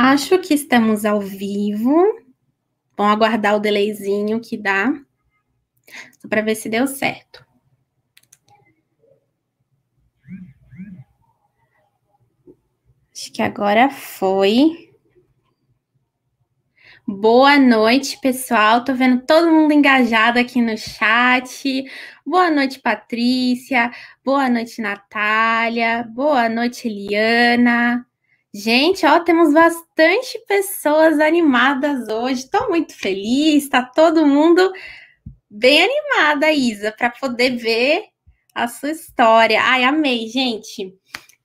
Acho que estamos ao vivo. Vamos aguardar o delayzinho que dá, só para ver se deu certo. Acho que agora foi. Boa noite, pessoal. Tô vendo todo mundo engajado aqui no chat. Boa noite, Patrícia. Boa noite, Natália. Boa noite, Eliana. Gente, ó, temos bastante pessoas animadas hoje. Estou muito feliz, está todo mundo bem animada, Isa, para poder ver a sua história. Ai, amei, gente.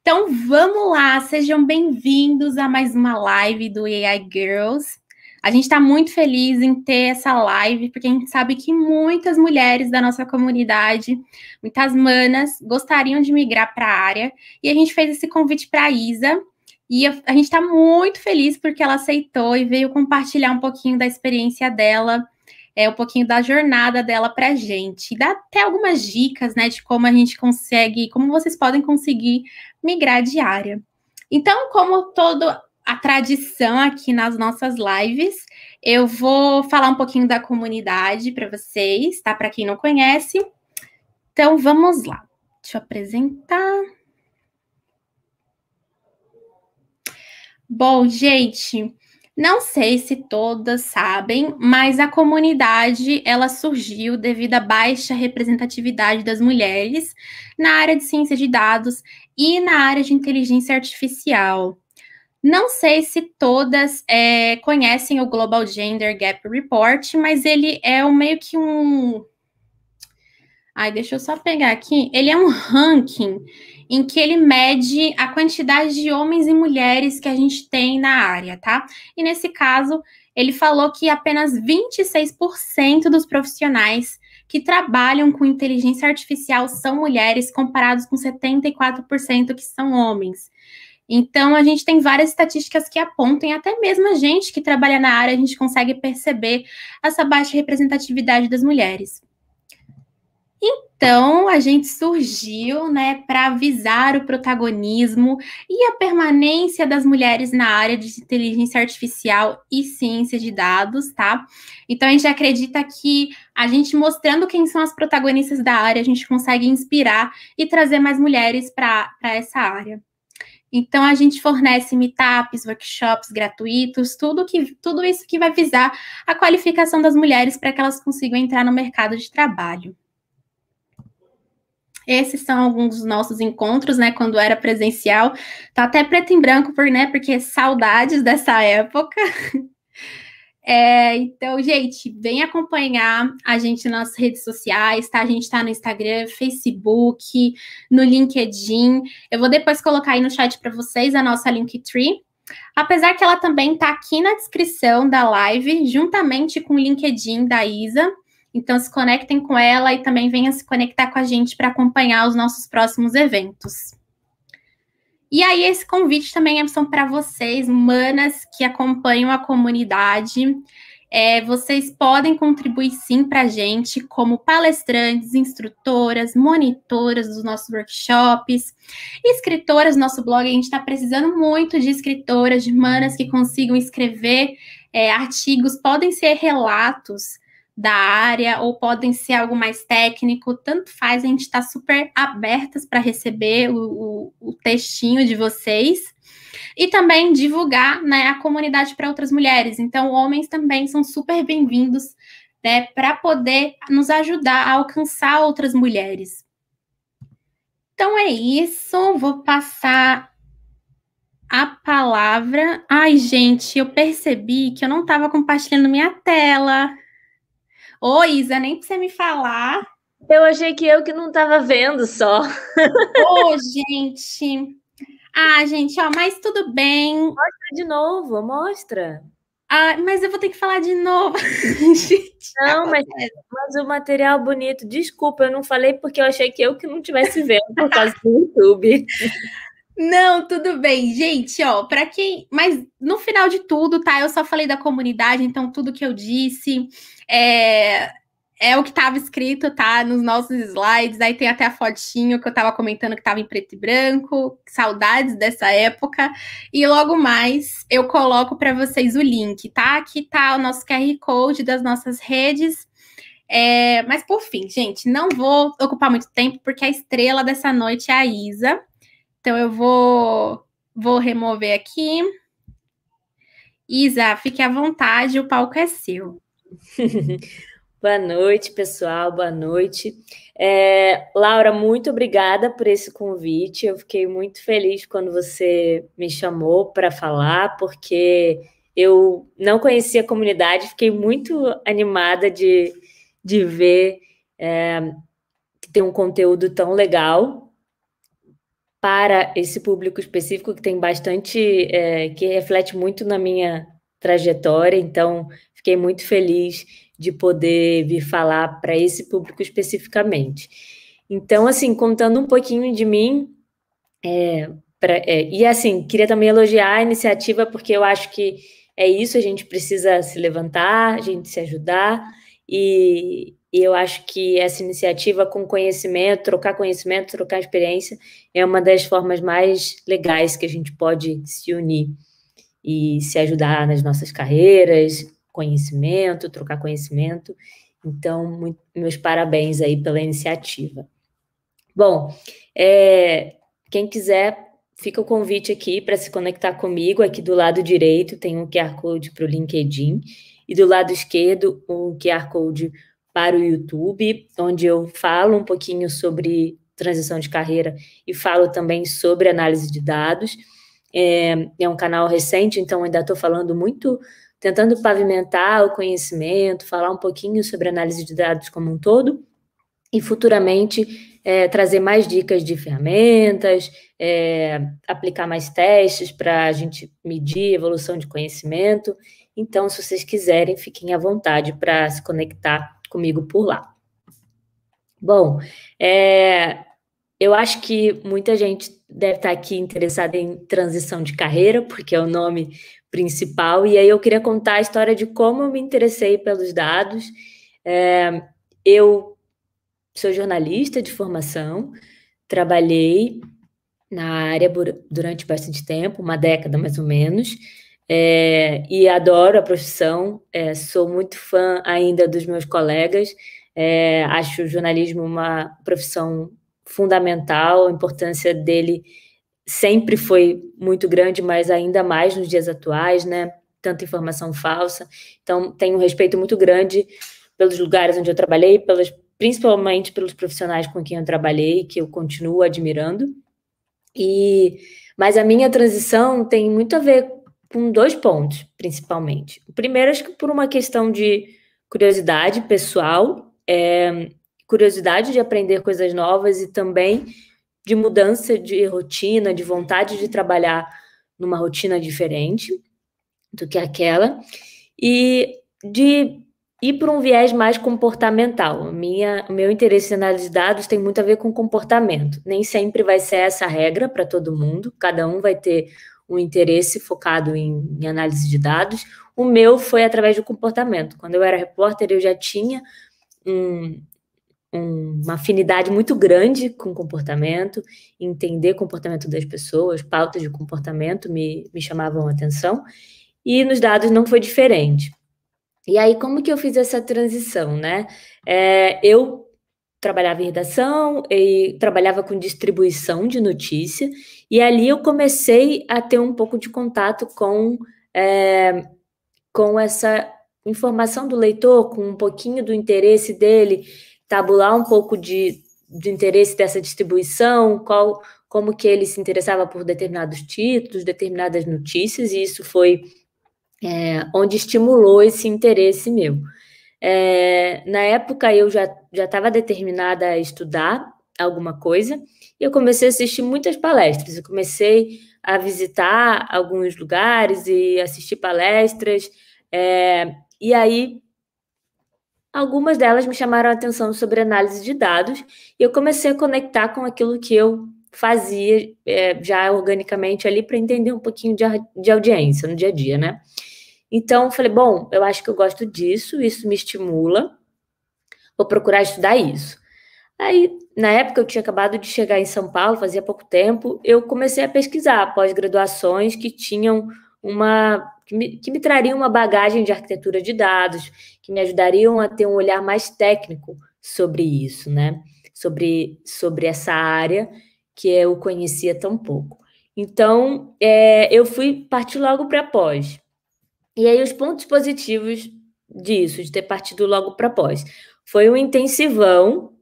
Então vamos lá, sejam bem-vindos a mais uma live do AI Girls. A gente está muito feliz em ter essa live, porque a gente sabe que muitas mulheres da nossa comunidade, muitas manas, gostariam de migrar para a área. E a gente fez esse convite para a Isa, e a, a gente está muito feliz porque ela aceitou e veio compartilhar um pouquinho da experiência dela, é, um pouquinho da jornada dela para a gente. E dá até algumas dicas, né, de como a gente consegue, como vocês podem conseguir migrar de área. Então, como toda a tradição aqui nas nossas lives, eu vou falar um pouquinho da comunidade para vocês, tá? Para quem não conhece. Então, vamos lá. Deixa eu apresentar. Bom, gente, não sei se todas sabem, mas a comunidade ela surgiu devido à baixa representatividade das mulheres na área de ciência de dados e na área de inteligência artificial. Não sei se todas é, conhecem o Global Gender Gap Report, mas ele é um, meio que um. Ai, deixa eu só pegar aqui. Ele é um ranking em que ele mede a quantidade de homens e mulheres que a gente tem na área, tá? E nesse caso, ele falou que apenas 26% dos profissionais que trabalham com inteligência artificial são mulheres, comparados com 74% que são homens. Então, a gente tem várias estatísticas que apontam, e até mesmo a gente que trabalha na área, a gente consegue perceber essa baixa representatividade das mulheres. Então, a gente surgiu né, para avisar o protagonismo e a permanência das mulheres na área de inteligência artificial e ciência de dados, tá? Então, a gente acredita que a gente mostrando quem são as protagonistas da área, a gente consegue inspirar e trazer mais mulheres para essa área. Então a gente fornece meetups, workshops gratuitos, tudo que tudo isso que vai visar a qualificação das mulheres para que elas consigam entrar no mercado de trabalho. Esses são alguns dos nossos encontros, né? Quando era presencial. Tá até preto e branco, por, né? Porque saudades dessa época. É, então, gente, vem acompanhar a gente nas redes sociais, tá? A gente tá no Instagram, Facebook, no LinkedIn. Eu vou depois colocar aí no chat para vocês a nossa Linktree. Apesar que ela também tá aqui na descrição da live, juntamente com o LinkedIn da Isa. Então, se conectem com ela e também venham se conectar com a gente para acompanhar os nossos próximos eventos. E aí, esse convite também é para vocês, manas que acompanham a comunidade. É, vocês podem contribuir sim para a gente, como palestrantes, instrutoras, monitoras dos nossos workshops, escritoras do nosso blog. A gente está precisando muito de escritoras, de manas que consigam escrever é, artigos, podem ser relatos da área ou podem ser algo mais técnico, tanto faz, a gente está super abertas para receber o, o, o, textinho de vocês. E também divulgar né, a comunidade para outras mulheres. Então, homens também são super bem-vindos né, para poder nos ajudar a alcançar outras mulheres. Então é isso, vou passar a palavra. Ai, gente, eu percebi que eu não estava compartilhando minha tela. Ô, Isa, nem pra você me falar. Eu achei que eu que não tava vendo só. Ô, gente. Ah, gente, ó, mas tudo bem. Mostra de novo, mostra. Ah, mas eu vou ter que falar de novo. gente, não, tá mas, mas o material bonito. Desculpa, eu não falei porque eu achei que eu que não tivesse vendo por causa do YouTube. Não, tudo bem, gente, ó, para quem, mas no final de tudo, tá? Eu só falei da comunidade, então tudo que eu disse é é o que estava escrito, tá? Nos nossos slides. Aí tem até a fotinho que eu estava comentando que estava em preto e branco. Saudades dessa época. E logo mais eu coloco para vocês o link, tá? Aqui tá o nosso QR Code das nossas redes. É... mas por fim, gente, não vou ocupar muito tempo porque a estrela dessa noite é a Isa. Então eu vou vou remover aqui. Isa, fique à vontade, o palco é seu. Boa noite, pessoal. Boa noite. É, Laura, muito obrigada por esse convite. Eu fiquei muito feliz quando você me chamou para falar, porque eu não conhecia a comunidade, fiquei muito animada de, de ver é, que tem um conteúdo tão legal para esse público específico que tem bastante, é, que reflete muito na minha trajetória, então fiquei muito feliz de poder vir falar para esse público especificamente. Então, assim, contando um pouquinho de mim, é, pra, é, e assim, queria também elogiar a iniciativa, porque eu acho que é isso, a gente precisa se levantar, a gente se ajudar, e, e eu acho que essa iniciativa com conhecimento, trocar conhecimento, trocar experiência, é uma das formas mais legais que a gente pode se unir e se ajudar nas nossas carreiras, conhecimento, trocar conhecimento. Então, meus parabéns aí pela iniciativa. Bom, é, quem quiser, fica o convite aqui para se conectar comigo. Aqui do lado direito tem um QR Code para o LinkedIn e do lado esquerdo um QR Code para para o YouTube, onde eu falo um pouquinho sobre transição de carreira e falo também sobre análise de dados. É, é um canal recente, então ainda estou falando muito, tentando pavimentar o conhecimento, falar um pouquinho sobre análise de dados como um todo e futuramente é, trazer mais dicas de ferramentas, é, aplicar mais testes para a gente medir evolução de conhecimento. Então, se vocês quiserem, fiquem à vontade para se conectar comigo por lá. Bom, é, eu acho que muita gente deve estar aqui interessada em transição de carreira, porque é o nome principal. E aí eu queria contar a história de como eu me interessei pelos dados. É, eu sou jornalista de formação, trabalhei na área durante bastante tempo, uma década mais ou menos é, e adoro a profissão, é, sou muito fã ainda dos meus colegas, é, acho o jornalismo uma profissão fundamental, a importância dele sempre foi muito grande, mas ainda mais nos dias atuais, né? Tanta informação falsa. Então, tenho um respeito muito grande pelos lugares onde eu trabalhei, pelas, principalmente pelos profissionais com quem eu trabalhei, que eu continuo admirando. E mas a minha transição tem muito a ver com dois pontos, principalmente. O primeiro, acho que por uma questão de curiosidade pessoal, é, curiosidade de aprender coisas novas e também de mudança de rotina, de vontade de trabalhar numa rotina diferente do que aquela, e de ir por um viés mais comportamental. Minha, o meu interesse em análise de dados tem muito a ver com comportamento. Nem sempre vai ser essa regra para todo mundo, cada um vai ter um interesse focado em, em análise de dados. O meu foi através do comportamento. Quando eu era repórter, eu já tinha um, uma afinidade muito grande com comportamento, entender comportamento das pessoas, pautas de comportamento me, me chamavam atenção, e nos dados não foi diferente. E aí, como que eu fiz essa transição, né? É, eu trabalhava em redação e trabalhava com distribuição de notícia, e ali eu comecei a ter um pouco de contato com, é, com essa informação do leitor, com um pouquinho do interesse dele, tabular um pouco de, do interesse dessa distribuição, qual, como que ele se interessava por determinados títulos, determinadas notícias, e isso foi é, onde estimulou esse interesse meu. É, na época eu já estava determinada a estudar alguma coisa, e eu comecei a assistir muitas palestras. Eu comecei a visitar alguns lugares e assistir palestras. É, e aí, algumas delas me chamaram a atenção sobre análise de dados e eu comecei a conectar com aquilo que eu fazia é, já organicamente ali para entender um pouquinho de, de audiência no dia a dia, né? Então, falei, bom, eu acho que eu gosto disso, isso me estimula, vou procurar estudar isso. Aí, na época, eu tinha acabado de chegar em São Paulo, fazia pouco tempo, eu comecei a pesquisar pós-graduações que tinham uma. Que me, que me trariam uma bagagem de arquitetura de dados, que me ajudariam a ter um olhar mais técnico sobre isso, né? Sobre, sobre essa área que eu conhecia tão pouco. Então, é, eu fui partir logo para pós. E aí, os pontos positivos disso, de ter partido logo para pós, foi um intensivão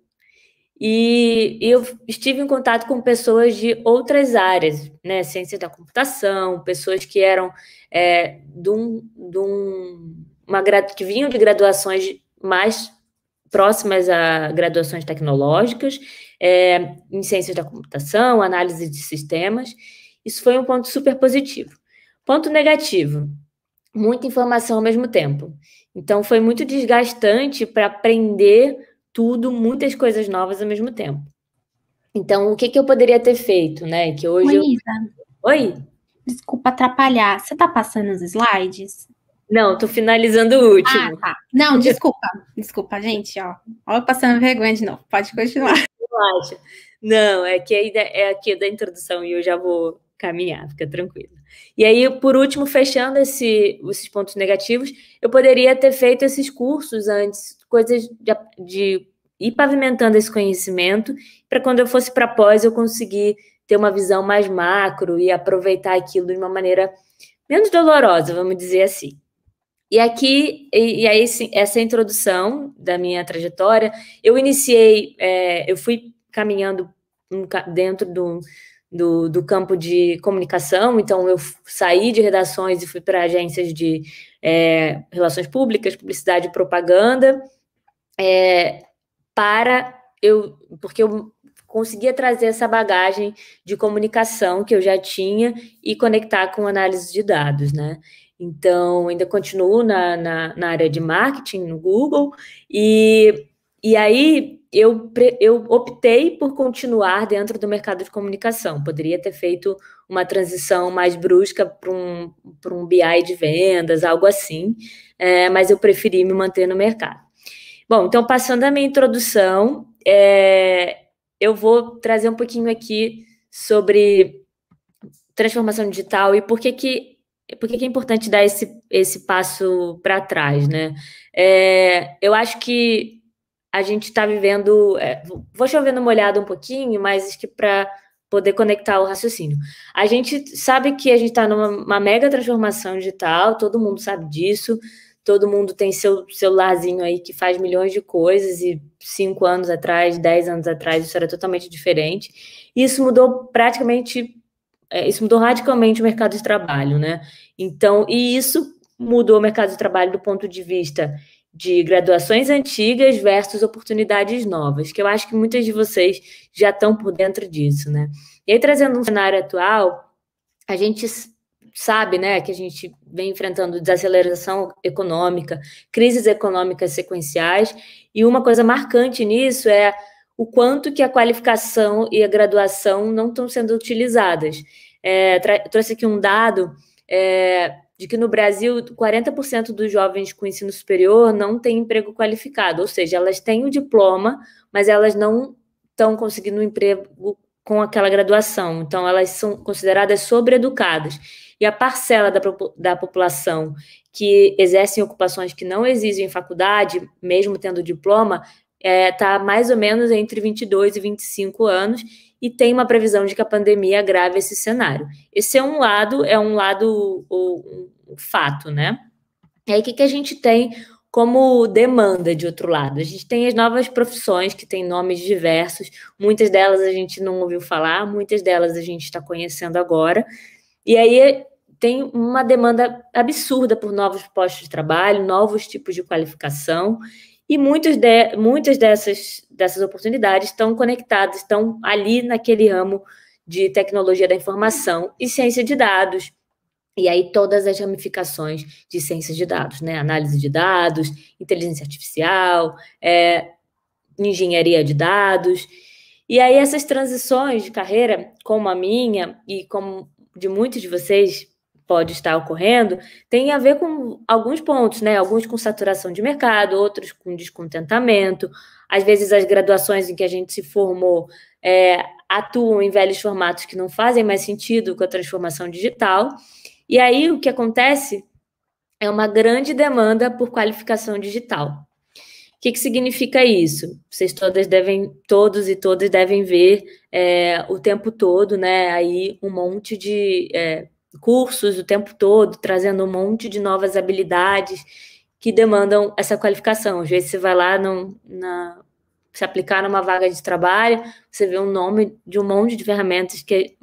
e eu estive em contato com pessoas de outras áreas, né? Ciência da computação, pessoas que eram é, de, um, de um, uma, que vinham de graduações mais próximas a graduações tecnológicas, é, em ciências da computação, análise de sistemas. Isso foi um ponto super positivo. Ponto negativo: muita informação ao mesmo tempo. Então, foi muito desgastante para aprender tudo, muitas coisas novas ao mesmo tempo. Então, o que, que eu poderia ter feito, né? Que hoje eu... Oi? Desculpa atrapalhar. Você está passando os slides? Não, estou finalizando o último. Ah, tá. Não, desculpa. Desculpa, gente, ó. Ó, passando vergonha de novo. Pode continuar. Relaxa. Não, é que é aqui da introdução e eu já vou caminhar, fica tranquilo. E aí, por último, fechando esse, esses pontos negativos, eu poderia ter feito esses cursos antes coisas de, de ir pavimentando esse conhecimento para quando eu fosse para pós eu conseguir ter uma visão mais macro e aproveitar aquilo de uma maneira menos dolorosa, vamos dizer assim. E aqui, e, e aí essa introdução da minha trajetória, eu iniciei, é, eu fui caminhando dentro do, do, do, campo de comunicação, então eu saí de redações e fui para agências de é, relações públicas, publicidade e propaganda, é, para eu. Porque eu conseguia trazer essa bagagem de comunicação que eu já tinha e conectar com análise de dados, né? Então, ainda continuo na, na, na área de marketing, no Google, e, e aí eu, eu optei por continuar dentro do mercado de comunicação. Poderia ter feito uma transição mais brusca para um, um BI de vendas, algo assim, é, mas eu preferi me manter no mercado. Bom, então passando a minha introdução, é, eu vou trazer um pouquinho aqui sobre transformação digital e por que que, por que, que é importante dar esse, esse passo para trás, né? É, eu acho que a gente está vivendo, é, vou chover numa olhada um pouquinho, mas acho que para poder conectar o raciocínio. A gente sabe que a gente está numa mega transformação digital, todo mundo sabe disso, todo mundo tem seu celularzinho aí que faz milhões de coisas, e cinco anos atrás, dez anos atrás, isso era totalmente diferente. E isso mudou praticamente, é, isso mudou radicalmente o mercado de trabalho, né? Então, e isso mudou o mercado de trabalho do ponto de vista de graduações antigas versus oportunidades novas, que eu acho que muitas de vocês já estão por dentro disso, né? E aí, trazendo um cenário atual, a gente sabe, né, que a gente vem enfrentando desaceleração econômica, crises econômicas sequenciais, e uma coisa marcante nisso é o quanto que a qualificação e a graduação não estão sendo utilizadas. É, trouxe aqui um dado é, de que no Brasil 40% dos jovens com ensino superior não têm emprego qualificado, ou seja, elas têm o diploma, mas elas não estão conseguindo um emprego com aquela graduação. Então, elas são consideradas sobreeducadas e a parcela da, da população que exercem ocupações que não exigem faculdade, mesmo tendo diploma, está é, tá mais ou menos entre 22 e 25 anos e tem uma previsão de que a pandemia agrave esse cenário. Esse é um lado, é um lado o, um fato, né? E aí o que, que a gente tem como demanda de outro lado? A gente tem as novas profissões que têm nomes diversos, muitas delas a gente não ouviu falar, muitas delas a gente está conhecendo agora. E aí tem uma demanda absurda por novos postos de trabalho, novos tipos de qualificação, e muitos de, muitas dessas, dessas oportunidades estão conectadas, estão ali naquele ramo de tecnologia da informação e ciência de dados. E aí todas as ramificações de ciência de dados, né? Análise de dados, inteligência artificial, é, engenharia de dados. E aí essas transições de carreira, como a minha e como de muitos de vocês, pode estar ocorrendo tem a ver com alguns pontos, né? Alguns com saturação de mercado, outros com descontentamento. Às vezes, as graduações em que a gente se formou é, atuam em velhos formatos que não fazem mais sentido com a transformação digital. E aí, o que acontece é uma grande demanda por qualificação digital. O que, que, significa isso? Vocês todas devem, todos e todas devem ver é, o tempo todo, né? Aí um monte de é, cursos o tempo todo, trazendo um monte de novas habilidades que demandam essa qualificação. Às vezes você vai lá num, na, se aplicar numa vaga de trabalho, você vê o um nome de um monte de ferramentas que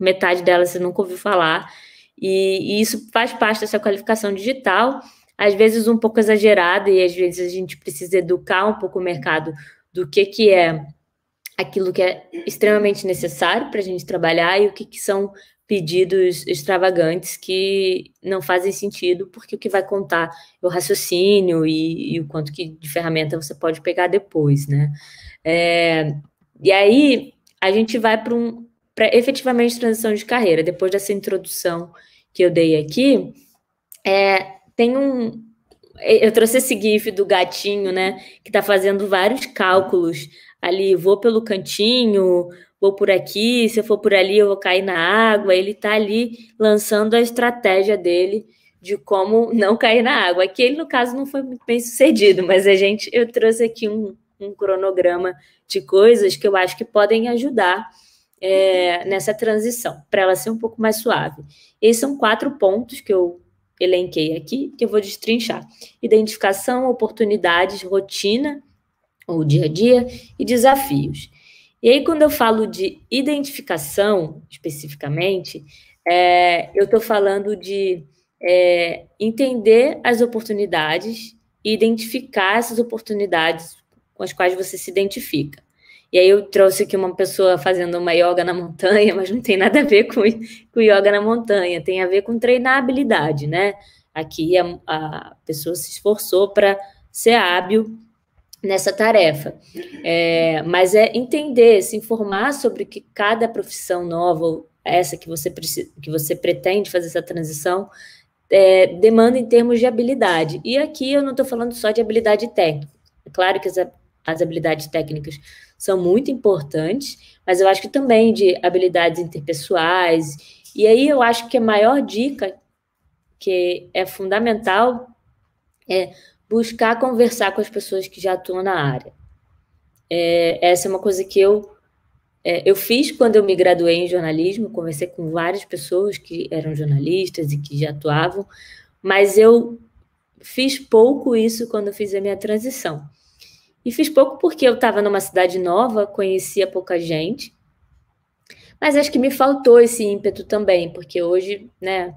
metade delas você nunca ouviu falar. E, e, isso faz parte dessa qualificação digital, às vezes um pouco exagerada, e às vezes a gente precisa educar um pouco o mercado do que, que é aquilo que é extremamente necessário para a gente trabalhar e o que, que são pedidos extravagantes que não fazem sentido, porque o que vai contar é o raciocínio e, e o quanto que de ferramenta você pode pegar depois, né? É, e aí a gente vai para um para efetivamente transição de carreira. Depois dessa introdução que eu dei aqui, é, tem um eu trouxe esse gif do gatinho, né, que está fazendo vários cálculos ali, vou pelo cantinho, vou por aqui, se eu for por ali eu vou cair na água. Ele está ali lançando a estratégia dele de como não cair na água. Aqui ele, no caso, não foi muito bem sucedido, mas a gente, eu trouxe aqui um, um cronograma de coisas que eu acho que podem ajudar é, nessa transição, para ela ser um pouco mais suave. Esses são quatro pontos que eu elenquei aqui, que eu vou destrinchar: identificação, oportunidades, rotina ou dia a dia e desafios. E aí, quando eu falo de identificação, especificamente, é, eu estou falando de é, entender as oportunidades e identificar essas oportunidades com as quais você se identifica. E aí eu trouxe aqui uma pessoa fazendo uma yoga na montanha, mas não tem nada a ver com, com yoga na montanha, tem a ver com treinar habilidade né? Aqui a, a pessoa se esforçou para ser hábil nessa tarefa. É, mas é entender, se informar sobre que cada profissão nova, essa que você, que você pretende fazer essa transição, é, demanda em termos de habilidade. E aqui eu não estou falando só de habilidade técnica. É claro que as, as habilidades técnicas são muito importantes, mas eu acho que também de habilidades interpessoais. E aí eu acho que a maior dica que é fundamental é buscar conversar com as pessoas que já atuam na área. É, essa é uma coisa que eu é, eu fiz quando eu me graduei em jornalismo, conversei com várias pessoas que eram jornalistas e que já atuavam, mas eu fiz pouco isso quando fiz a minha transição. E fiz pouco porque eu estava numa cidade nova, conhecia pouca gente, mas acho que me faltou esse ímpeto também, porque hoje, né,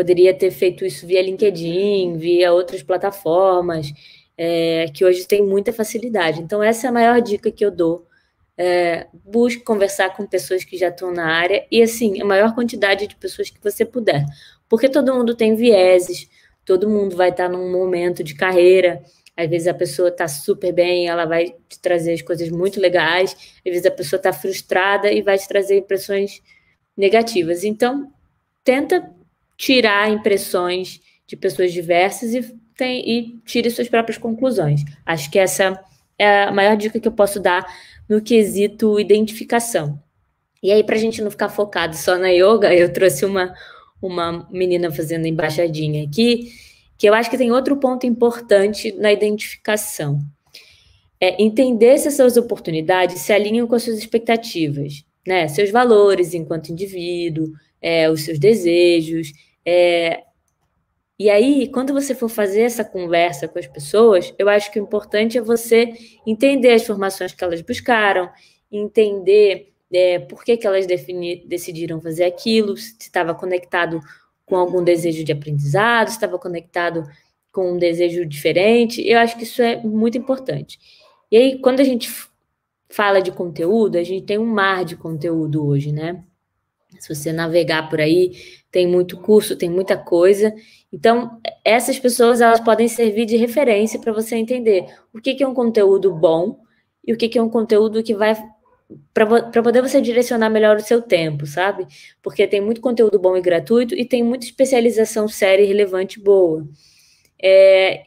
poderia ter feito isso via LinkedIn, via outras plataformas, é, que hoje tem muita facilidade. Então, essa é a maior dica que eu dou. É, busque conversar com pessoas que já estão na área e, assim, a maior quantidade de pessoas que você puder. Porque todo mundo tem vieses, todo mundo vai estar tá num momento de carreira. Às vezes a pessoa está super bem, ela vai te trazer as coisas muito legais. Às vezes a pessoa está frustrada e vai te trazer impressões negativas. Então, tenta tirar impressões de pessoas diversas e, tem, e tire suas próprias conclusões. Acho que essa é a maior dica que eu posso dar no quesito identificação. E aí, para a gente não ficar focado só na yoga, eu trouxe uma, uma menina fazendo embaixadinha aqui, que eu acho que tem outro ponto importante na identificação. É entender se essas oportunidades se alinham com as suas expectativas, né? seus valores enquanto indivíduo, é, os seus desejos, é, e aí, quando você for fazer essa conversa com as pessoas, eu acho que o importante é você entender as formações que elas buscaram, entender é, por que, que elas decidiram fazer aquilo, se estava conectado com algum desejo de aprendizado, se estava conectado com um desejo diferente. Eu acho que isso é muito importante. E aí, quando a gente fala de conteúdo, a gente tem um mar de conteúdo hoje, né? Se você navegar por aí, tem muito curso, tem muita coisa. Então, essas pessoas elas podem servir de referência para você entender o que, que, é um conteúdo bom e o que, que é um conteúdo que vai. Para poder você direcionar melhor o seu tempo, sabe? Porque tem muito conteúdo bom e gratuito e tem muita especialização séria e relevante boa. É,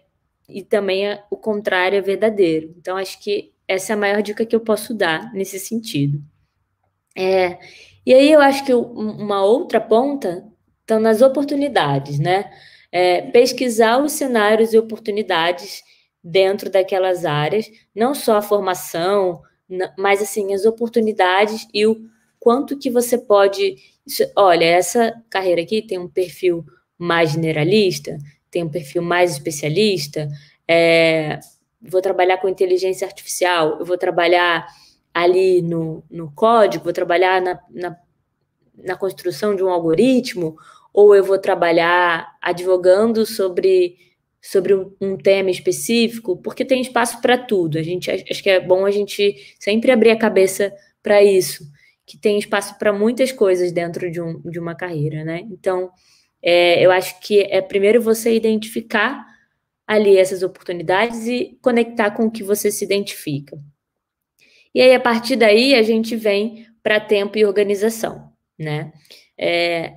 e também é, o contrário é verdadeiro. Então, acho que essa é a maior dica que eu posso dar nesse sentido. É, e aí eu acho que uma outra ponta então, nas oportunidades, né? É, pesquisar os cenários e oportunidades dentro daquelas áreas, não só a formação, mas assim as oportunidades e o quanto que você pode. Olha, essa carreira aqui tem um perfil mais generalista, tem um perfil mais especialista. É, vou trabalhar com inteligência artificial, eu vou trabalhar ali no, no código, vou trabalhar na, na na construção de um algoritmo, ou eu vou trabalhar advogando sobre, sobre um, tema específico, porque tem espaço para tudo. A gente acho que é bom a gente sempre abrir a cabeça para isso, que tem espaço para muitas coisas dentro de, um, de uma carreira, né? Então, é, eu acho que é primeiro você identificar ali essas oportunidades e conectar com o que você se identifica. E aí, a partir daí, a gente vem para tempo e organização né? É,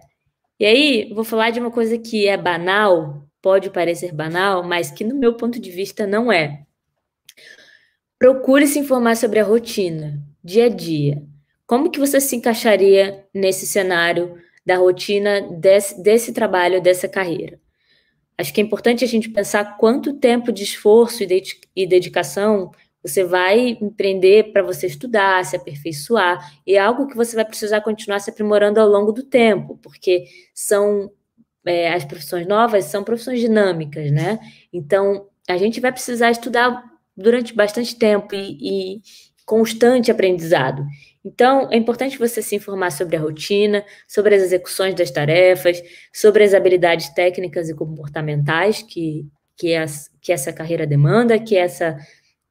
e aí, vou falar de uma coisa que é banal, pode parecer banal, mas que no meu ponto de vista não é. Procure se informar sobre a rotina, dia a dia. Como que você se encaixaria nesse cenário da rotina desse, desse trabalho, dessa carreira? Acho que é importante a gente pensar quanto tempo de esforço e dedicação você vai empreender para você estudar, se aperfeiçoar, e é algo que você vai precisar continuar se aprimorando ao longo do tempo, porque são é, as profissões novas são profissões dinâmicas, né? Então, a gente vai precisar estudar durante bastante tempo e, e constante aprendizado. Então, é importante você se informar sobre a rotina, sobre as execuções das tarefas, sobre as habilidades técnicas e comportamentais que, que, as, que essa carreira demanda, que essa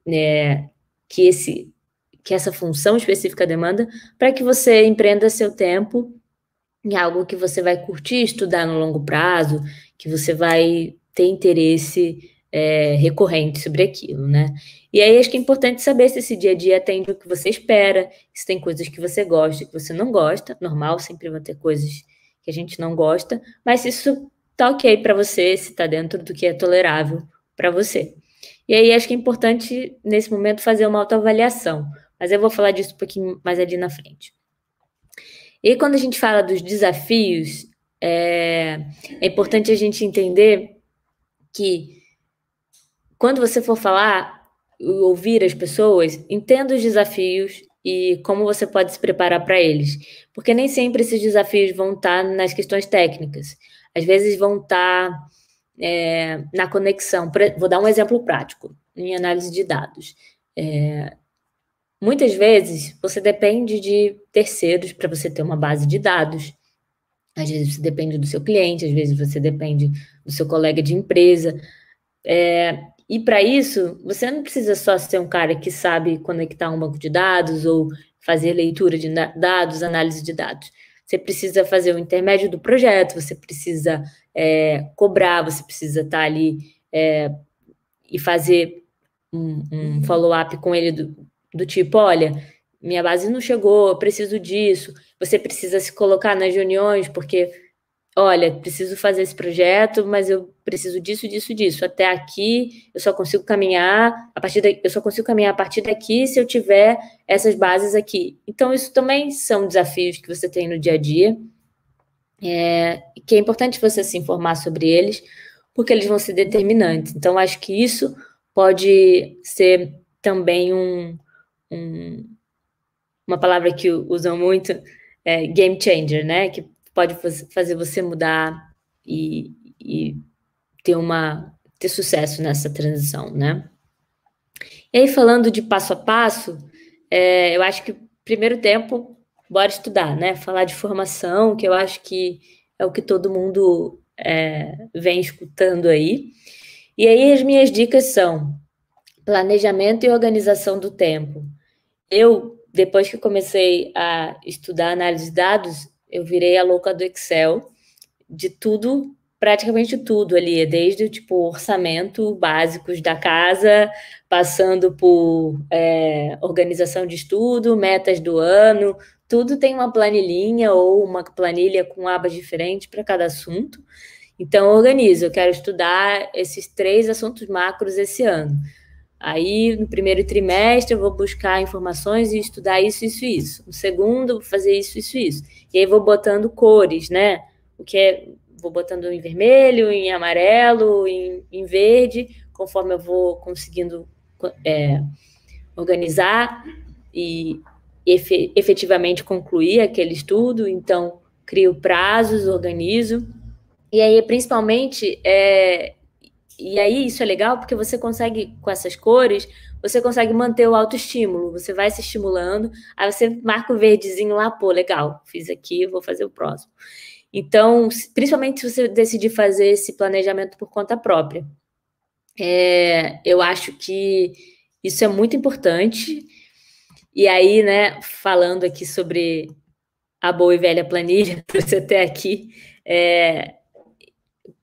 né, que, esse, que essa função específica demanda, para que você empreenda seu tempo em algo que você vai curtir estudar no longo prazo, que você vai ter interesse é, recorrente sobre aquilo, né? E aí acho que é importante saber se esse dia a dia atende o que você espera, se tem coisas que você gosta que você não gosta. Normal, sempre vão ter coisas que a gente não gosta, mas se isso tá ok para você, se tá dentro do que é tolerável para você. E aí acho que é importante, nesse momento, fazer uma autoavaliação. Mas eu vou falar disso um pouquinho mais ali na frente. E quando a gente fala dos desafios, é, é importante a gente entender que quando você for falar, ouvir as pessoas, entenda os desafios e como você pode se preparar para eles. Porque nem sempre esses desafios vão estar tá nas questões técnicas. Às vezes vão estar tá é, na conexão. Vou dar um exemplo prático em análise de dados. É, muitas vezes você depende de terceiros para você ter uma base de dados. Às vezes você depende do seu cliente, às vezes você depende do seu colega de empresa. É, e para isso, você não precisa só ser um cara que sabe conectar um banco de dados ou fazer leitura de dados, análise de dados. Você precisa fazer o intermédio do projeto, você precisa é, cobrar, você precisa estar tá ali é, e fazer um, um uhum. follow-up com ele do, do tipo, olha, minha base não chegou, eu preciso disso. Você precisa se colocar nas reuniões, porque olha, preciso fazer esse projeto, mas eu preciso disso, disso, disso. Até aqui eu só consigo caminhar a partir da, eu só consigo caminhar a partir daqui se eu tiver essas bases aqui. Então isso também são desafios que você tem no dia a dia, é, que é importante você se informar sobre eles, porque eles vão ser determinantes. Então acho que isso pode ser também um, um uma palavra que usam muito é, game changer, né? Que pode fazer você mudar e, e ter uma ter sucesso nessa transição, né? E aí falando de passo a passo, é, eu acho que primeiro tempo bora estudar, né? Falar de formação, que eu acho que é o que todo mundo é, vem escutando aí. E aí as minhas dicas são planejamento e organização do tempo. Eu depois que comecei a estudar análise de dados, eu virei a louca do Excel, de tudo, praticamente tudo ali, desde tipo orçamento básicos da casa, passando por é, organização de estudo, metas do ano, tudo tem uma planilhinha ou uma planilha com abas diferentes para cada assunto. Então, eu organizo, eu quero estudar esses três assuntos macros esse ano. Aí, no primeiro trimestre, eu vou buscar informações e estudar isso, isso e isso. No segundo, vou fazer isso, isso e isso. E aí, vou botando cores, né? O que é. Vou botando em vermelho, em amarelo, em, em verde, conforme eu vou conseguindo é, organizar e efetivamente concluir aquele estudo. Então, crio prazos, organizo. E aí, principalmente, é, e aí isso é legal porque você consegue, com essas cores, você consegue manter o autoestímulo, você vai se estimulando, aí você marca o verdezinho lá, pô, legal, fiz aqui, vou fazer o próximo. Então, principalmente se você decidir fazer esse planejamento por conta própria. É, eu acho que isso é muito importante. E aí, né, falando aqui sobre a boa e velha planilha, você até aqui, é,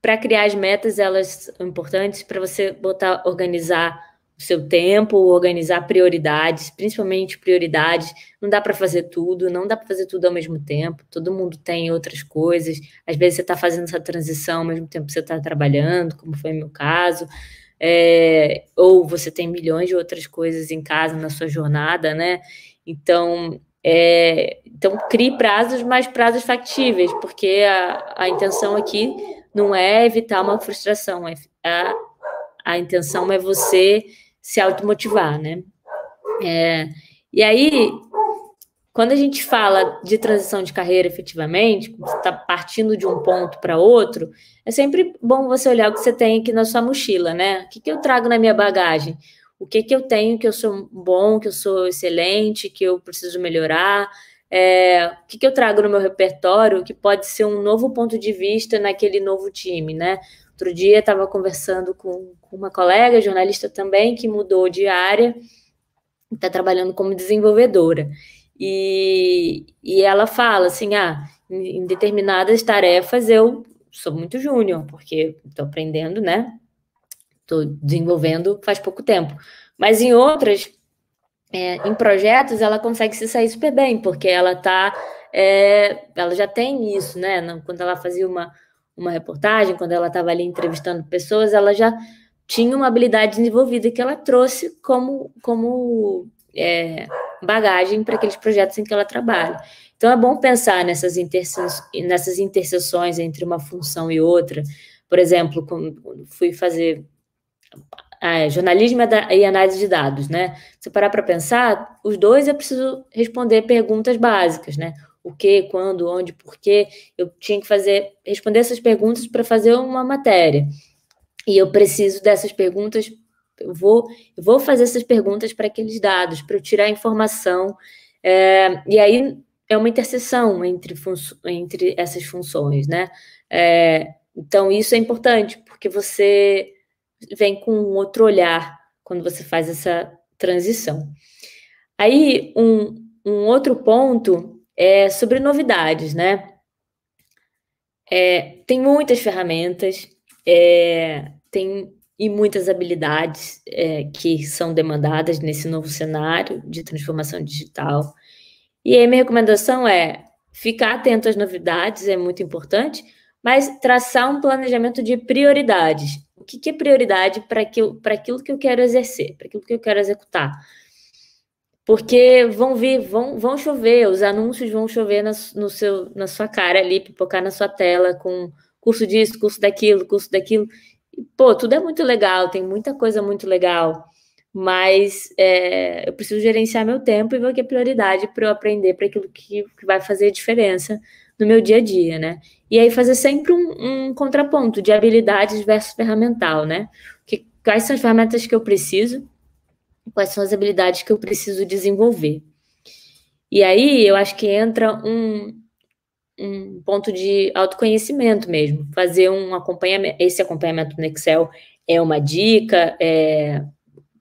para criar as metas, elas são importantes para você botar, organizar o seu tempo, organizar prioridades, principalmente prioridades. Não dá para fazer tudo, não dá para fazer tudo ao mesmo tempo. Todo mundo tem outras coisas. Às vezes você está fazendo essa transição ao mesmo tempo que você está trabalhando, como foi o meu caso. É, ou você tem milhões de outras coisas em casa na sua jornada, né? Então, é, então crie prazos, mas prazos factíveis, porque a, a intenção aqui não é evitar uma frustração, é, a, a intenção é você se automotivar, né? É, e aí, quando a gente fala de transição de carreira efetivamente, está partindo de um ponto para outro, é sempre bom você olhar o que você tem aqui na sua mochila, né? O que, que eu trago na minha bagagem? O que, que eu tenho que eu sou bom, que eu sou excelente, que eu preciso melhorar? é, o que, que, eu trago no meu repertório que pode ser um novo ponto de vista naquele novo time, né? Outro dia estava conversando com, com uma colega, jornalista também, que mudou de área, está trabalhando como desenvolvedora. E, e ela fala assim: ah, em determinadas tarefas eu sou muito júnior, porque estou aprendendo, né? Estou desenvolvendo faz pouco tempo. Mas em outras, é, em projetos, ela consegue se sair super bem, porque ela tá, é, ela já tem isso, né? Quando ela fazia uma, uma reportagem, quando ela estava ali entrevistando pessoas, ela já tinha uma habilidade desenvolvida que ela trouxe como, como é, bagagem para aqueles projetos em que ela trabalha. Então é bom pensar nessas, interse nessas interseções entre uma função e outra. Por exemplo, quando fui fazer é, jornalismo e análise de dados, né? Se parar para pensar, os dois eu preciso responder perguntas básicas, né? O que, quando, onde, por quê? Eu tinha que fazer responder essas perguntas para fazer uma matéria. E eu preciso dessas perguntas, eu vou, eu vou fazer essas perguntas para aqueles dados, para eu tirar informação. É, e aí é uma interseção entre, entre essas funções, né? É, então, isso é importante, porque você vem com um outro olhar quando você faz essa transição. Aí, um, um outro ponto é sobre novidades, né? É, tem muitas ferramentas, é, tem e muitas habilidades é, que são demandadas nesse novo cenário de transformação digital. E aí, minha recomendação é ficar atento às novidades, é muito importante, mas traçar um planejamento de prioridades o que, que é prioridade para aquilo, para aquilo que eu quero exercer, para aquilo que eu quero executar. Porque vão vir, vão, vão chover, os anúncios vão chover na, no seu, na sua cara ali, pipocar na sua tela com curso disso, curso daquilo, curso daquilo. E, pô, tudo é muito legal, tem muita coisa muito legal, mas é, eu preciso gerenciar meu tempo e ver o que é prioridade para eu aprender para aquilo que, que vai fazer diferença no meu dia a dia, né? E aí fazer sempre um, um contraponto de habilidades versus ferramental, né? Que, quais são as ferramentas que eu preciso? Quais são as habilidades que eu preciso desenvolver? E aí eu acho que entra um, um ponto de autoconhecimento mesmo, fazer um acompanhamento, esse acompanhamento no Excel é uma dica, é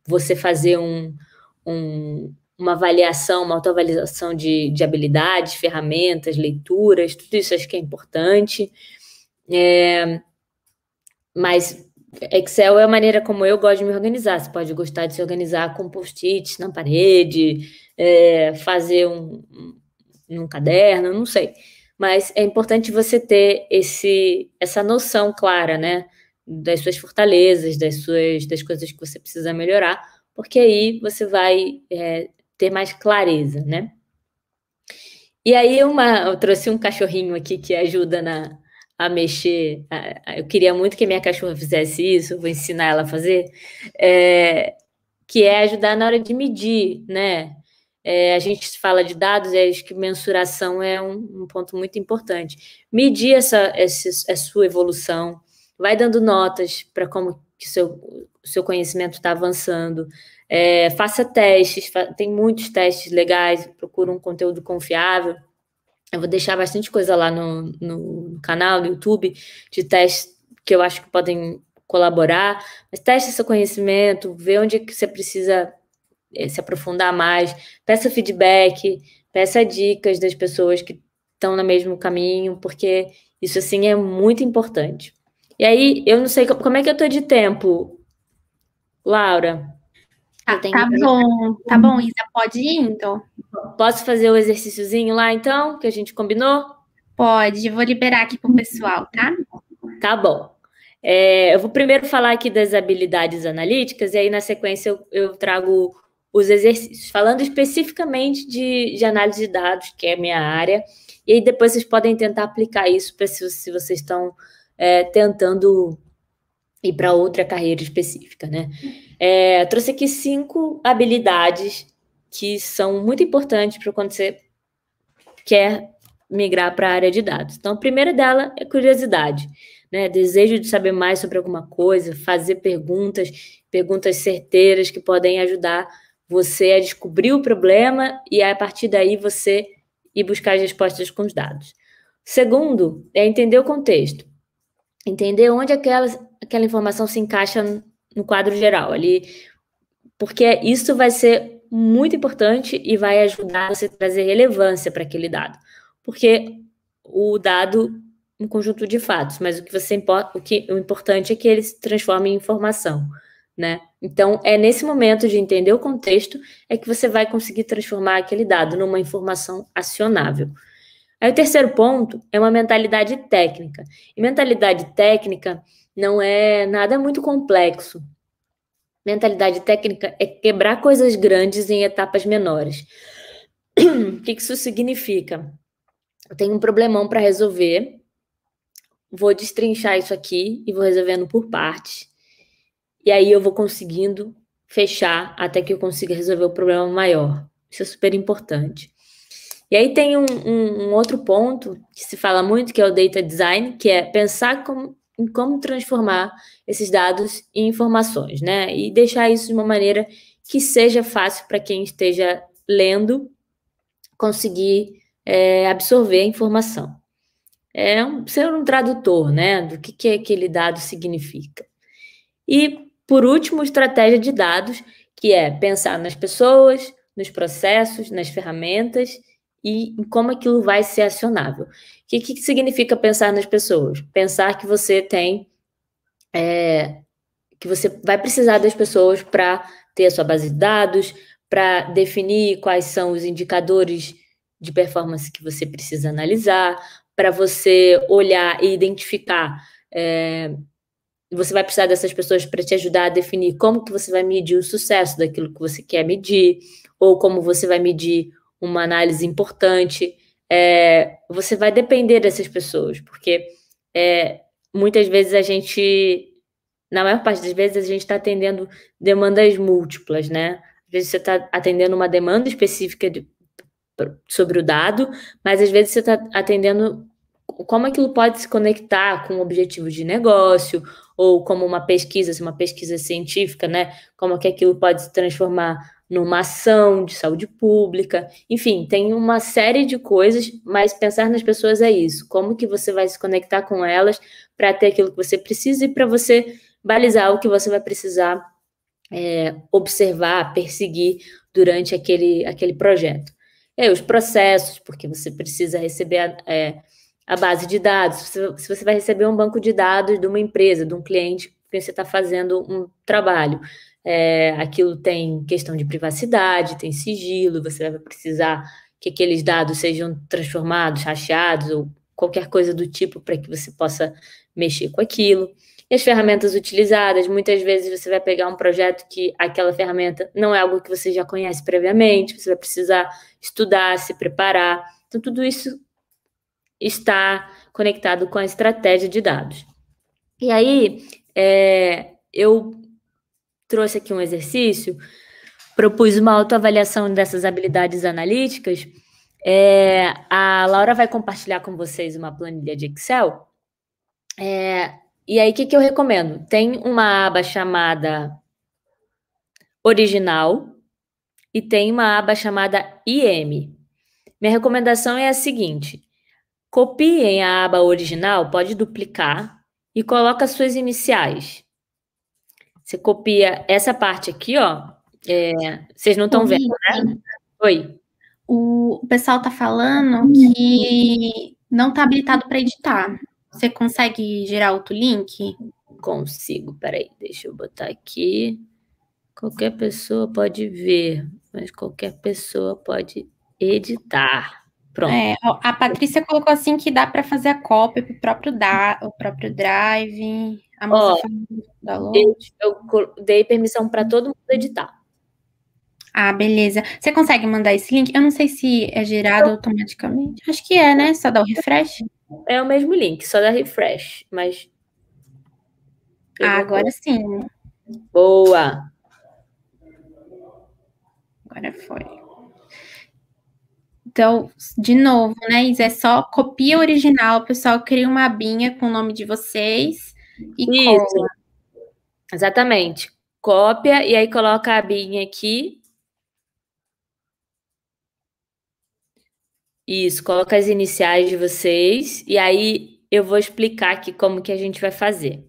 você fazer um, um, uma avaliação, uma autoavaliação de, de habilidades, ferramentas, leituras, tudo isso acho que é importante. É, mas Excel é a maneira como eu gosto de me organizar. Você pode gostar de se organizar com post-its na parede, é, fazer um, um caderno, não sei. Mas é importante você ter esse, essa noção clara, né? Das suas fortalezas, das suas das coisas que você precisa melhorar, porque aí você vai é, ter mais clareza, né? E aí uma, eu trouxe um cachorrinho aqui que ajuda na, a mexer. Eu queria muito que minha cachorra fizesse isso, vou ensinar ela a fazer, é, que é ajudar na hora de medir, né? É, a gente fala de dados, e é, acho que mensuração é um, um, ponto muito importante. Medir essa, essa, essa sua evolução, vai dando notas para como que seu, seu conhecimento está avançando, é, faça testes, fa tem muitos testes legais, procura um conteúdo confiável. Eu vou deixar bastante coisa lá no, no canal, no YouTube, de testes que eu acho que podem colaborar, mas teste seu conhecimento, vê onde é que você precisa eh, se aprofundar mais, peça feedback, peça dicas das pessoas que estão no mesmo caminho, porque isso assim é muito importante. E aí, eu não sei como é que eu tô de tempo, Laura. Ah, tá bom, tá bom, Isa, pode ir então? Posso fazer o exercíciozinho lá então, que a gente combinou? Pode, vou liberar aqui pro pessoal, tá? Tá bom. É, eu vou primeiro falar aqui das habilidades analíticas e aí na sequência eu, eu trago os exercícios, falando especificamente de, de, análise de dados, que é a minha área, e aí depois vocês podem tentar aplicar isso para se, se, vocês estão é, tentando ir para outra carreira específica, né? É, trouxe aqui cinco habilidades que são muito importantes para quando você quer migrar para a área de dados. Então, a primeira dela é curiosidade, né? Desejo de saber mais sobre alguma coisa, fazer perguntas, perguntas certeiras que podem ajudar você a descobrir o problema e a partir daí você ir buscar as respostas com os dados. Segundo, é entender o contexto. Entender onde aquela, aquela informação se encaixa no quadro geral ali, porque isso vai ser muito importante e vai ajudar você a trazer relevância para aquele dado, porque o dado um conjunto de fatos, mas o que você importa, o que o importante é que ele se transforme em informação, né? Então é nesse momento de entender o contexto é que você vai conseguir transformar aquele dado numa informação acionável. Aí o terceiro ponto é uma mentalidade técnica. E mentalidade técnica não é nada muito complexo. Mentalidade técnica é quebrar coisas grandes em etapas menores. o que isso significa? Eu tenho um problemão para resolver, vou destrinchar isso aqui e vou resolvendo por partes. E aí eu vou conseguindo fechar até que eu consiga resolver o problema maior. Isso é super importante. E aí tem um, um, um outro ponto que se fala muito, que é o data design, que é pensar como em como transformar esses dados em informações, né? E deixar isso de uma maneira que seja fácil para quem esteja lendo conseguir é, absorver a informação. É um, ser um tradutor, né? Do que, que aquele dado significa. E, por último, estratégia de dados, que é pensar nas pessoas, nos processos, nas ferramentas e em como aquilo vai ser acionável que, que significa pensar nas pessoas? Pensar que você tem. É, que você vai precisar das pessoas para ter a sua base de dados, para definir quais são os indicadores de performance que você precisa analisar, para você olhar e identificar. É, você vai precisar dessas pessoas para te ajudar a definir como que você vai medir o sucesso daquilo que você quer medir, ou como você vai medir uma análise importante é, você vai depender dessas pessoas, porque é, muitas vezes a gente, na maior parte das vezes, a gente está atendendo demandas múltiplas, né? Às vezes você está atendendo uma demanda específica de, sobre o dado, mas às vezes você está atendendo como aquilo pode se conectar com o um objetivo de negócio, ou como uma pesquisa, se uma pesquisa científica, né? Como que aquilo pode se transformar numa ação de saúde pública, enfim, tem uma série de coisas, mas pensar nas pessoas é isso, como que você vai se conectar com elas para ter aquilo que você precisa e para você balizar o que você vai precisar é, observar, perseguir durante aquele, aquele projeto. E aí, os processos, porque você precisa receber a, é, a base de dados, se, você vai receber um banco de dados de uma empresa, de um cliente, que você está fazendo um trabalho é, aquilo tem questão de privacidade, tem sigilo, você vai precisar que aqueles dados sejam transformados, rachados ou qualquer coisa do tipo para que você possa mexer com aquilo. E as ferramentas utilizadas, muitas vezes você vai pegar um projeto que aquela ferramenta não é algo que você já conhece previamente, você vai precisar estudar, se preparar. Então, tudo isso está conectado com a estratégia de dados. E aí, é, eu trouxe aqui um exercício, propus uma autoavaliação dessas habilidades analíticas. É, a Laura vai compartilhar com vocês uma planilha de Excel. É, e aí, o que, que eu recomendo? Tem uma aba chamada Original e tem uma aba chamada IM. Minha recomendação é a seguinte: copiem a aba original, pode duplicar e coloca suas iniciais. Você copia essa parte aqui, ó. É, vocês não estão vendo, né? Oi. O pessoal tá falando que não tá habilitado para editar. Você consegue gerar outro link? Consigo, peraí, deixa eu botar aqui. Qualquer pessoa pode ver, mas qualquer pessoa pode editar. Pronto. É, a Patrícia colocou assim que dá para fazer a cópia para o próprio, da, o próprio drive. A moça Ó, eu, eu dei permissão para todo mundo editar. Ah, beleza. Você consegue mandar esse link? Eu não sei se é gerado eu... automaticamente. Acho que é, né? Só dá o refresh. É o mesmo link, só dá refresh, mas. ah, agora vou... sim. Boa! Agora foi. Então, de novo, né, Isa, é só copia original, pessoal cria uma abinha com o nome de vocês e Isso. cola. Exatamente. Cópia e aí coloca a abinha aqui. Isso, coloca as iniciais de vocês e aí eu vou explicar aqui como que a gente vai fazer.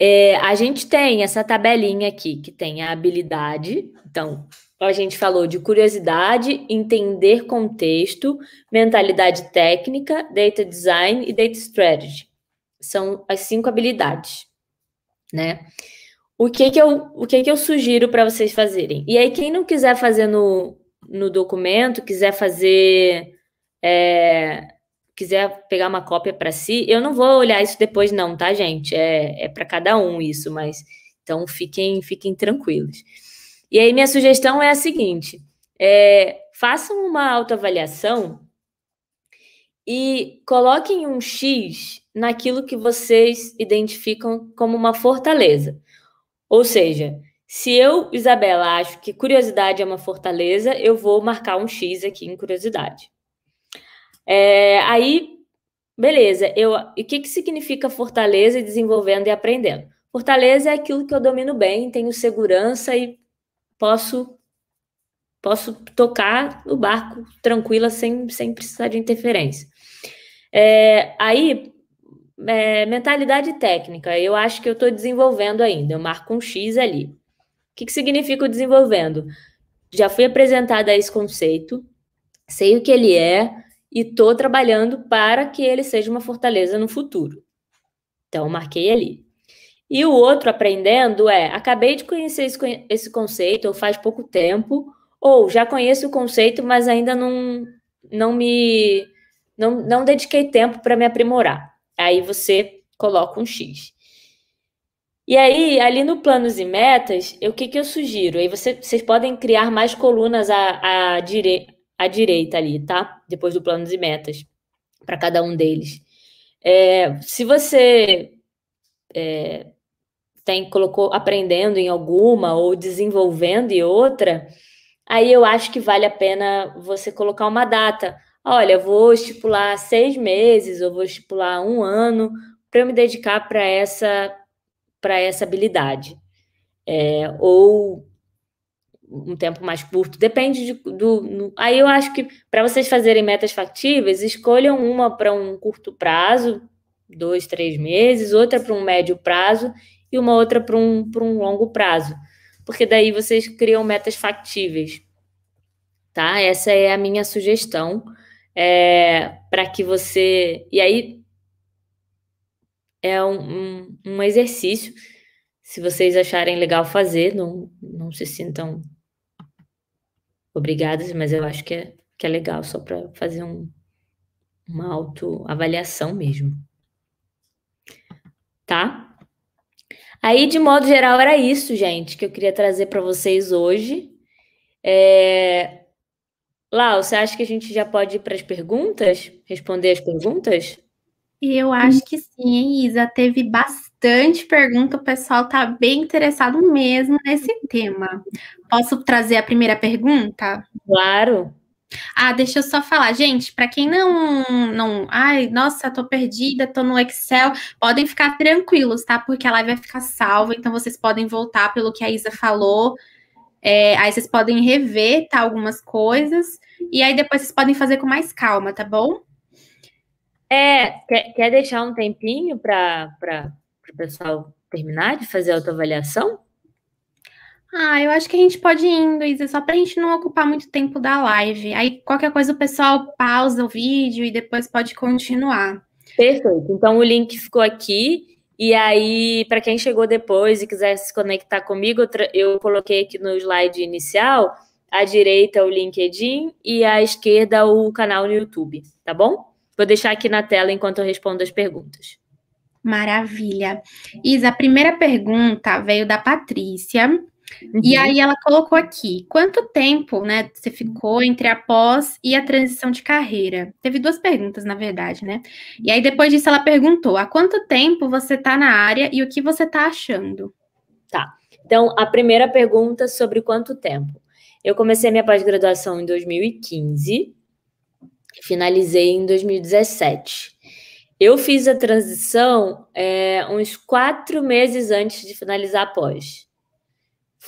É, a gente tem essa tabelinha aqui que tem a habilidade, então a gente falou de curiosidade, entender contexto, mentalidade técnica, data design e data strategy. São as cinco habilidades, né? O que que eu, o que que eu sugiro para vocês fazerem? E aí, quem não quiser fazer no, no documento, quiser fazer. É, quiser pegar uma cópia para si, eu não vou olhar isso depois, não, tá, gente? É, é para cada um isso, mas. Então, fiquem, fiquem tranquilos. E aí, minha sugestão é a seguinte: é, façam uma autoavaliação e coloquem um X naquilo que vocês identificam como uma fortaleza. Ou seja, se eu, Isabela, acho que curiosidade é uma fortaleza, eu vou marcar um X aqui em curiosidade. É, aí, beleza. Eu, e o que, que significa fortaleza, desenvolvendo e aprendendo? Fortaleza é aquilo que eu domino bem, tenho segurança e posso posso tocar o barco tranquila sem, sem precisar de interferência. É, aí, é, mentalidade técnica, eu acho que eu estou desenvolvendo ainda, eu marco um X ali. O que, que significa o desenvolvendo? Já fui apresentada a esse conceito, sei o que ele é e estou trabalhando para que ele seja uma fortaleza no futuro. Então, marquei ali. E o outro aprendendo é: acabei de conhecer esse conceito, ou faz pouco tempo, ou já conheço o conceito, mas ainda não, não me. Não, não dediquei tempo para me aprimorar. Aí você coloca um X. E aí, ali no planos e metas, o que, que eu sugiro? Aí você, vocês podem criar mais colunas à, à, dire, à direita ali, tá? Depois do planos e metas, para cada um deles. É, se você é, tem colocou aprendendo em alguma ou desenvolvendo em outra, aí eu acho que vale a pena você colocar uma data. Olha, vou estipular seis meses ou vou estipular um ano para eu me dedicar para essa para essa habilidade. É, ou um tempo mais curto, depende de, do. No, aí eu acho que para vocês fazerem metas factíveis, escolham uma para um curto prazo, dois, três meses, outra para um médio prazo e uma outra para um, um longo prazo, porque daí vocês criam metas factíveis, tá? Essa é a minha sugestão é, para que você. E aí é um, um, um exercício, se vocês acharem legal fazer, não, não se sintam obrigadas, mas eu acho que é, que é legal só para fazer um, uma autoavaliação mesmo. Tá? Aí, de modo geral, era isso, gente, que eu queria trazer para vocês hoje. É... Lau, você acha que a gente já pode ir para as perguntas? Responder as perguntas? Eu acho que sim, hein, Isa? Teve bastante pergunta, o pessoal está bem interessado mesmo nesse tema. Posso trazer a primeira pergunta? Claro. Ah, deixa eu só falar, gente, para quem não não, ai, nossa, tô perdida, tô no Excel, podem ficar tranquilos, tá? Porque a live vai ficar salva, então vocês podem voltar pelo que a Isa falou. É, aí vocês podem rever, tá, algumas coisas, e aí depois vocês podem fazer com mais calma, tá bom? É, quer, quer deixar um tempinho para o pessoal terminar de fazer a autoavaliação? Ah, eu acho que a gente pode ir indo, Isa, só para a gente não ocupar muito tempo da live. Aí qualquer coisa o pessoal pausa o vídeo e depois pode continuar. Perfeito. Então o link ficou aqui. E aí, para quem chegou depois e quiser se conectar comigo, eu coloquei aqui no slide inicial, à direita o LinkedIn e à esquerda o canal no YouTube, tá bom? Vou deixar aqui na tela enquanto eu respondo as perguntas. Maravilha. Isa, a primeira pergunta veio da Patrícia. Uhum. E aí ela colocou aqui, quanto tempo, né, você ficou entre a pós e a transição de carreira? Teve duas perguntas, na verdade, né? E aí depois disso ela perguntou, há quanto tempo você está na área e o que você está achando? Tá. Então, a primeira pergunta sobre quanto tempo. Eu comecei minha pós-graduação em 2015, finalizei em 2017. Eu fiz a transição é, uns quatro meses antes de finalizar a pós.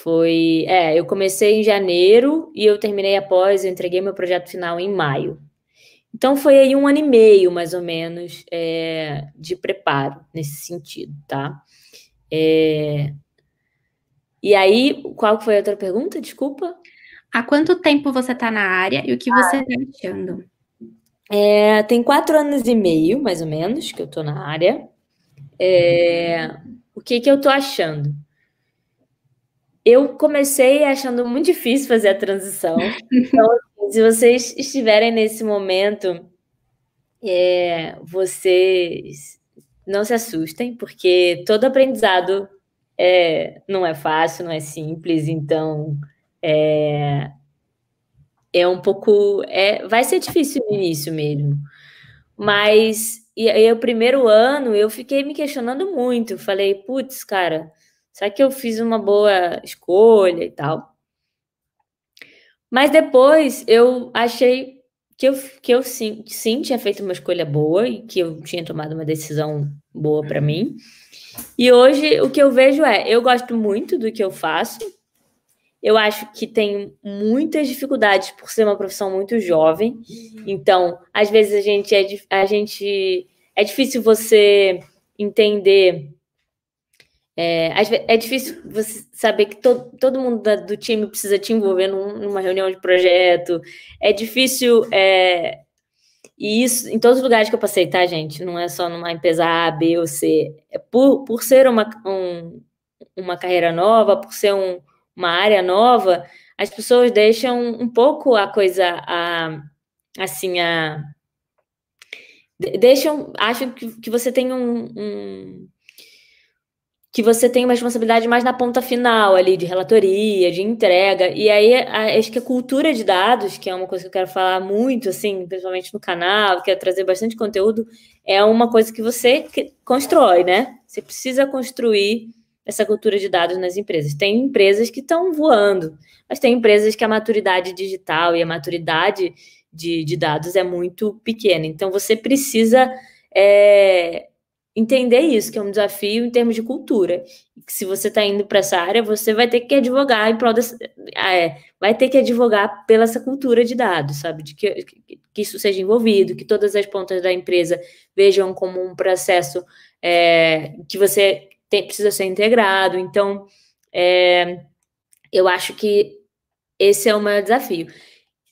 Foi, é, eu comecei em janeiro e eu terminei após, eu entreguei meu projeto final em maio. Então foi aí um ano e meio, mais ou menos, é, de preparo nesse sentido, tá? É... E aí, qual foi a outra pergunta? Desculpa. Há quanto tempo você está na área e o que você está ah. achando? É, tem quatro anos e meio, mais ou menos, que eu estou na área. É, o que, que eu estou achando? Eu comecei achando muito difícil fazer a transição. Então, assim, se vocês estiverem nesse momento, é, vocês não se assustem, porque todo aprendizado é, não é fácil, não é simples, então é, é um pouco. É, vai ser difícil no início mesmo. Mas e, e o primeiro ano eu fiquei me questionando muito. Falei, putz, cara, Será que eu fiz uma boa escolha e tal? Mas depois eu achei que eu, que eu sim, sim tinha feito uma escolha boa e que eu tinha tomado uma decisão boa para uhum. mim. E hoje o que eu vejo é, eu gosto muito do que eu faço. Eu acho que tem muitas dificuldades por ser uma profissão muito jovem. Então, às vezes a gente é a gente é difícil você entender é, é difícil você saber que todo, todo mundo da, do time precisa te envolver num, numa reunião de projeto. É difícil. É, e isso em todos os lugares que eu passei, tá, gente? Não é só numa empresa A, B ou C. É por, por ser uma, um, uma carreira nova, por ser um, uma área nova, as pessoas deixam um pouco a coisa a, assim a deixam acham que, que você tem um, um que você tem uma responsabilidade mais na ponta final ali, de relatoria, de entrega. E aí, acho que a cultura de dados, que é uma coisa que eu quero falar muito, assim, principalmente no canal, quero trazer bastante conteúdo, é uma coisa que você constrói, né? Você precisa construir essa cultura de dados nas empresas. Tem empresas que estão voando, mas tem empresas que a maturidade digital e a maturidade de, de dados é muito pequena. Então, você precisa. É, entender isso, que é um desafio em termos de cultura. Que se você está indo para essa área, você vai ter que advogar em prol dessa, ah, é, vai ter que advogar pela essa cultura de dados, sabe? De que, que isso seja envolvido, que todas as pontas da empresa vejam como um processo é, que você tem, precisa ser integrado. Então, é, eu acho que esse é o maior desafio.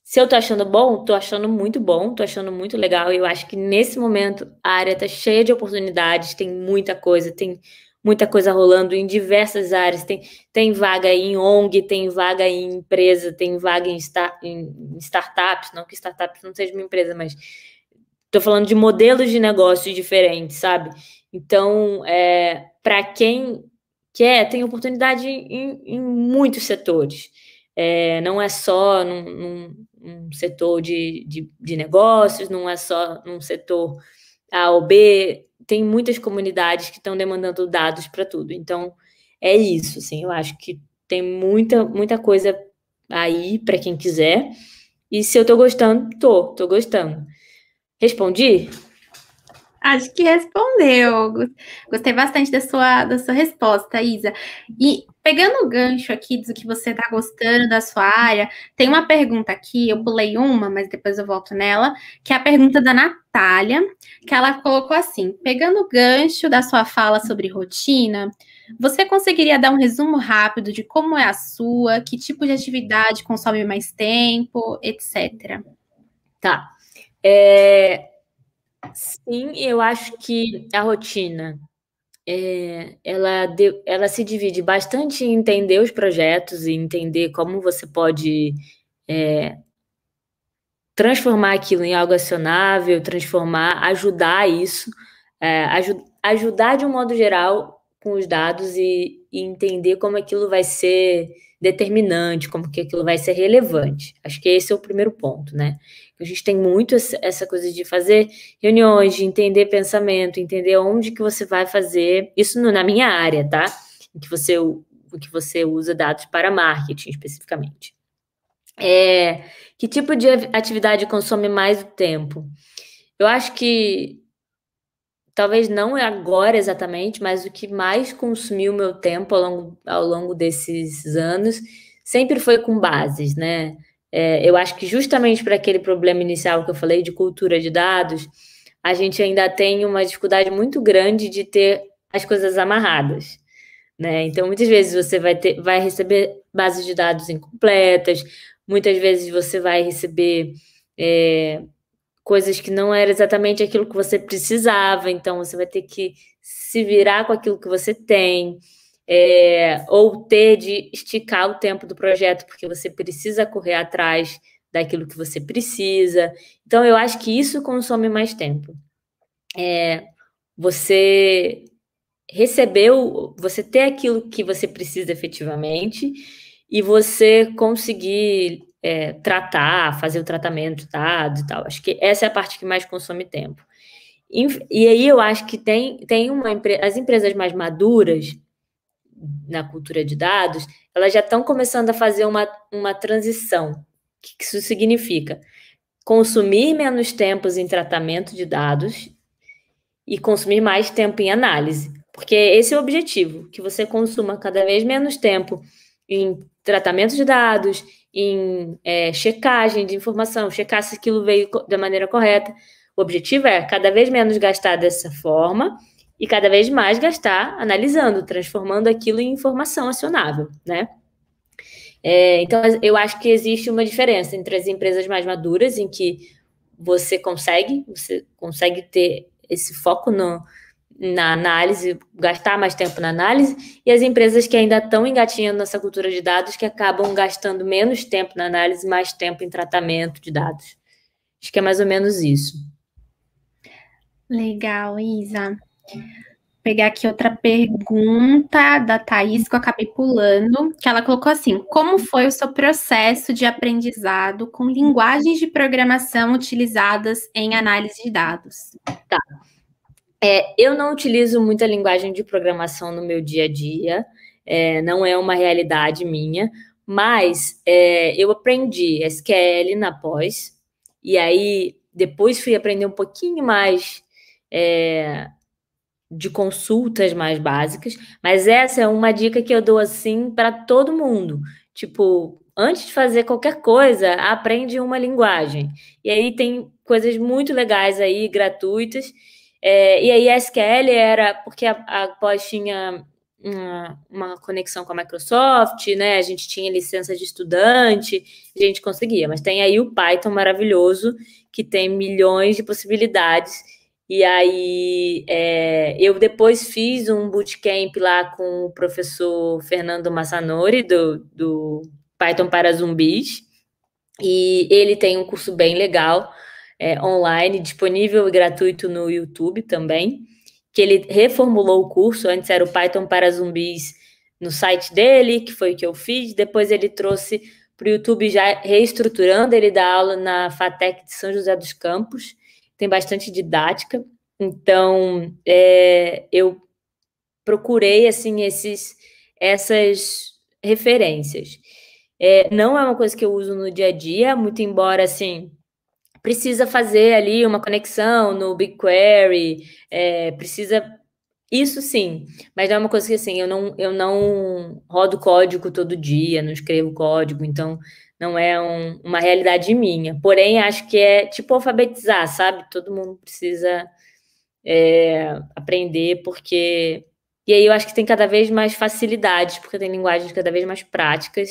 Se eu tô achando bom, tô achando muito bom, tô achando muito legal. E eu acho que nesse momento a área tá cheia de oportunidades, tem muita coisa, tem muita coisa rolando em diversas áreas. Tem, tem vaga em ONG, tem vaga em empresa, tem vaga em, star, em startups, não que startups não seja uma empresa, mas estou falando de modelos de negócios diferentes, sabe? Então, é, para quem quer, tem oportunidade em, em muitos setores. É, não é só num, num, um setor de, de, de negócios, não é só num setor A ou B, tem muitas comunidades que estão demandando dados para tudo. Então, é isso, assim, eu acho que tem muita, muita coisa aí para quem quiser. E se eu estou gostando, tô, tô gostando. Respondi? Acho que respondeu. Gostei bastante da sua, da sua resposta, Isa. E Pegando o gancho aqui do que você está gostando da sua área, tem uma pergunta aqui, eu pulei uma, mas depois eu volto nela, que é a pergunta da Natália, que ela colocou assim: pegando o gancho da sua fala sobre rotina, você conseguiria dar um resumo rápido de como é a sua, que tipo de atividade consome mais tempo, etc. Tá. É... Sim, eu acho que a rotina é, ela, de, ela se divide bastante em entender os projetos e entender como você pode é, transformar aquilo em algo acionável, transformar, ajudar isso, é, ajudar de um modo geral com os dados e, e, entender como aquilo vai ser determinante, como que aquilo vai ser relevante. Acho que esse é o primeiro ponto, né? A gente tem muito essa coisa de fazer reuniões, de entender pensamento, entender onde que você vai fazer, isso na minha área, tá? Em que você, que você usa dados para marketing especificamente. É, que tipo de atividade consome mais o tempo? Eu acho que talvez não é agora exatamente, mas o que mais consumiu meu tempo ao longo, ao longo desses anos sempre foi com bases, né? É, eu acho que justamente para aquele problema inicial que eu falei de cultura de dados, a gente ainda tem uma dificuldade muito grande de ter as coisas amarradas. Né? Então, muitas vezes você vai, ter, vai receber bases de dados incompletas, muitas vezes você vai receber é, coisas que não era exatamente aquilo que você precisava, então você vai ter que se virar com aquilo que você tem é, ou ter de esticar o tempo do projeto, porque você precisa correr atrás daquilo que você precisa. Então, eu acho que isso consome mais tempo. É, você recebeu, você ter aquilo que você precisa efetivamente e você conseguir é, tratar, fazer o tratamento dado e tal. Acho que essa é a parte que mais consome tempo. E, e aí eu acho que tem, tem uma as empresas mais maduras, na cultura de dados, elas já estão começando a fazer uma, uma transição. O que isso significa? Consumir menos tempo em tratamento de dados e consumir mais tempo em análise. Porque esse é o objetivo, que você consuma cada vez menos tempo em tratamento de dados, em é, checagem de informação, checar se aquilo veio da maneira correta. O objetivo é cada vez menos gastar dessa forma e cada vez mais gastar analisando, transformando aquilo em informação acionável, né? É, então, eu acho que existe uma diferença entre as empresas mais maduras, em que você consegue, você consegue ter esse foco no, na análise, gastar mais tempo na análise, e as empresas que ainda estão engatinhando nessa cultura de dados, que acabam gastando menos tempo na análise, mais tempo em tratamento de dados. Acho que é mais ou menos isso. Legal, Isa pegar aqui outra pergunta da Thaís que eu acabei pulando, que ela colocou assim: como foi o seu processo de aprendizado com linguagens de programação utilizadas em análise de dados? Tá. É, eu não utilizo muita linguagem de programação no meu dia a dia, é, não é uma realidade minha, mas é, eu aprendi SQL na pós, e aí depois fui aprender um pouquinho mais é, de consultas mais básicas, mas essa é uma dica que eu dou assim para todo mundo. Tipo, antes de fazer qualquer coisa, aprende uma linguagem. E aí tem coisas muito legais aí, gratuitas. É, e aí a SQL era porque a, a pós tinha uma, uma, conexão com a Microsoft, né? A gente tinha licença de estudante, a gente conseguia. Mas tem aí o Python maravilhoso, que tem milhões de possibilidades e aí é, eu depois fiz um bootcamp lá com o professor Fernando Massanori, do, do Python para zumbis. E ele tem um curso bem legal é, online, disponível e gratuito no YouTube também, que ele reformulou o curso, antes era o Python para zumbis no site dele, que foi o que eu fiz, depois ele trouxe para o YouTube já reestruturando, ele dá aula na FATEC de São José dos Campos, tem bastante didática. Então, é, eu procurei assim esses, essas referências. É, não é uma coisa que eu uso no dia a dia, muito embora assim precisa fazer ali uma conexão no BigQuery, é, precisa isso sim, mas não é uma coisa que assim eu não eu não rodo código todo dia, não escrevo código, então não é um, uma realidade minha. Porém, acho que é tipo alfabetizar, sabe? Todo mundo precisa é, aprender, porque. E aí eu acho que tem cada vez mais facilidades, porque tem linguagens cada vez mais práticas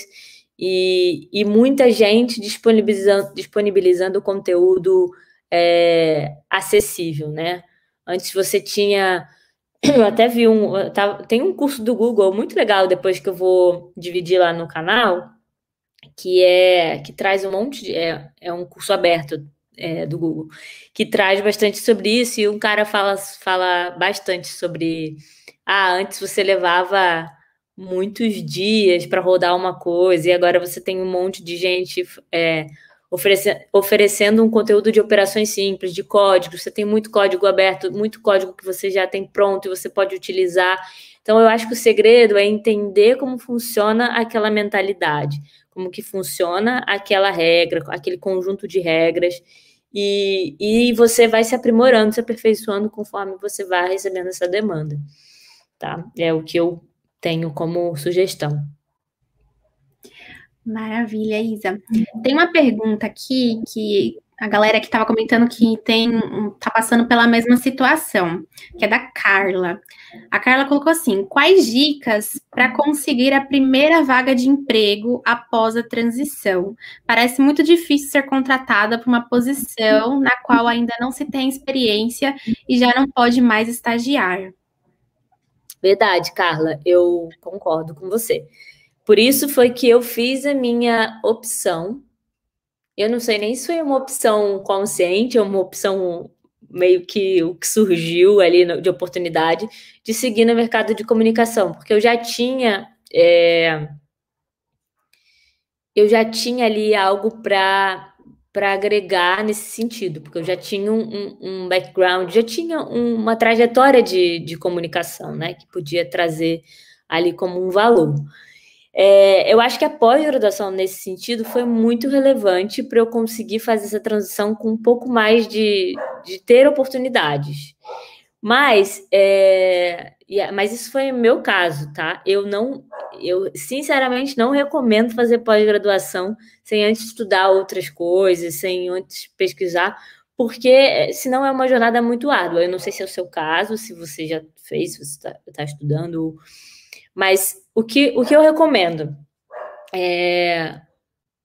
e, e muita gente disponibilizando, disponibilizando conteúdo é, acessível, né? Antes você tinha. Eu até vi um. Tá, tem um curso do Google muito legal, depois que eu vou dividir lá no canal, que é que traz um monte de. É, é um curso aberto é, do Google, que traz bastante sobre isso, e um cara fala, fala bastante sobre. Ah, antes você levava muitos dias para rodar uma coisa, e agora você tem um monte de gente é, oferecendo um conteúdo de operações simples, de código. Você tem muito código aberto, muito código que você já tem pronto e você pode utilizar. Então, eu acho que o segredo é entender como funciona aquela mentalidade, como que funciona aquela regra, aquele conjunto de regras, e, e você vai se aprimorando, se aperfeiçoando conforme você vai recebendo essa demanda, tá? É o que eu tenho como sugestão. Maravilha, Isa. Tem uma pergunta aqui que a galera que estava comentando que tem tá passando pela mesma situação, que é da Carla. A Carla colocou assim: quais dicas para conseguir a primeira vaga de emprego após a transição? Parece muito difícil ser contratada para uma posição na qual ainda não se tem experiência e já não pode mais estagiar. Verdade, Carla, eu concordo com você. Por isso foi que eu fiz a minha opção eu não sei nem se foi uma opção consciente ou uma opção meio que o que surgiu ali de oportunidade de seguir no mercado de comunicação, porque eu já tinha é, eu já tinha ali algo para para agregar nesse sentido, porque eu já tinha um, um background, já tinha uma trajetória de, de comunicação, né, que podia trazer ali como um valor. É, eu acho que a pós-graduação, nesse sentido, foi muito relevante para eu conseguir fazer essa transição com um pouco mais de, de ter oportunidades. Mas, é, mas isso foi meu caso, tá? Eu não, eu sinceramente não recomendo fazer pós-graduação sem antes estudar outras coisas, sem antes pesquisar, porque é, senão é uma jornada muito árdua. Eu não sei se é o seu caso, se você já fez, se você está tá estudando, mas o que, o que eu recomendo é,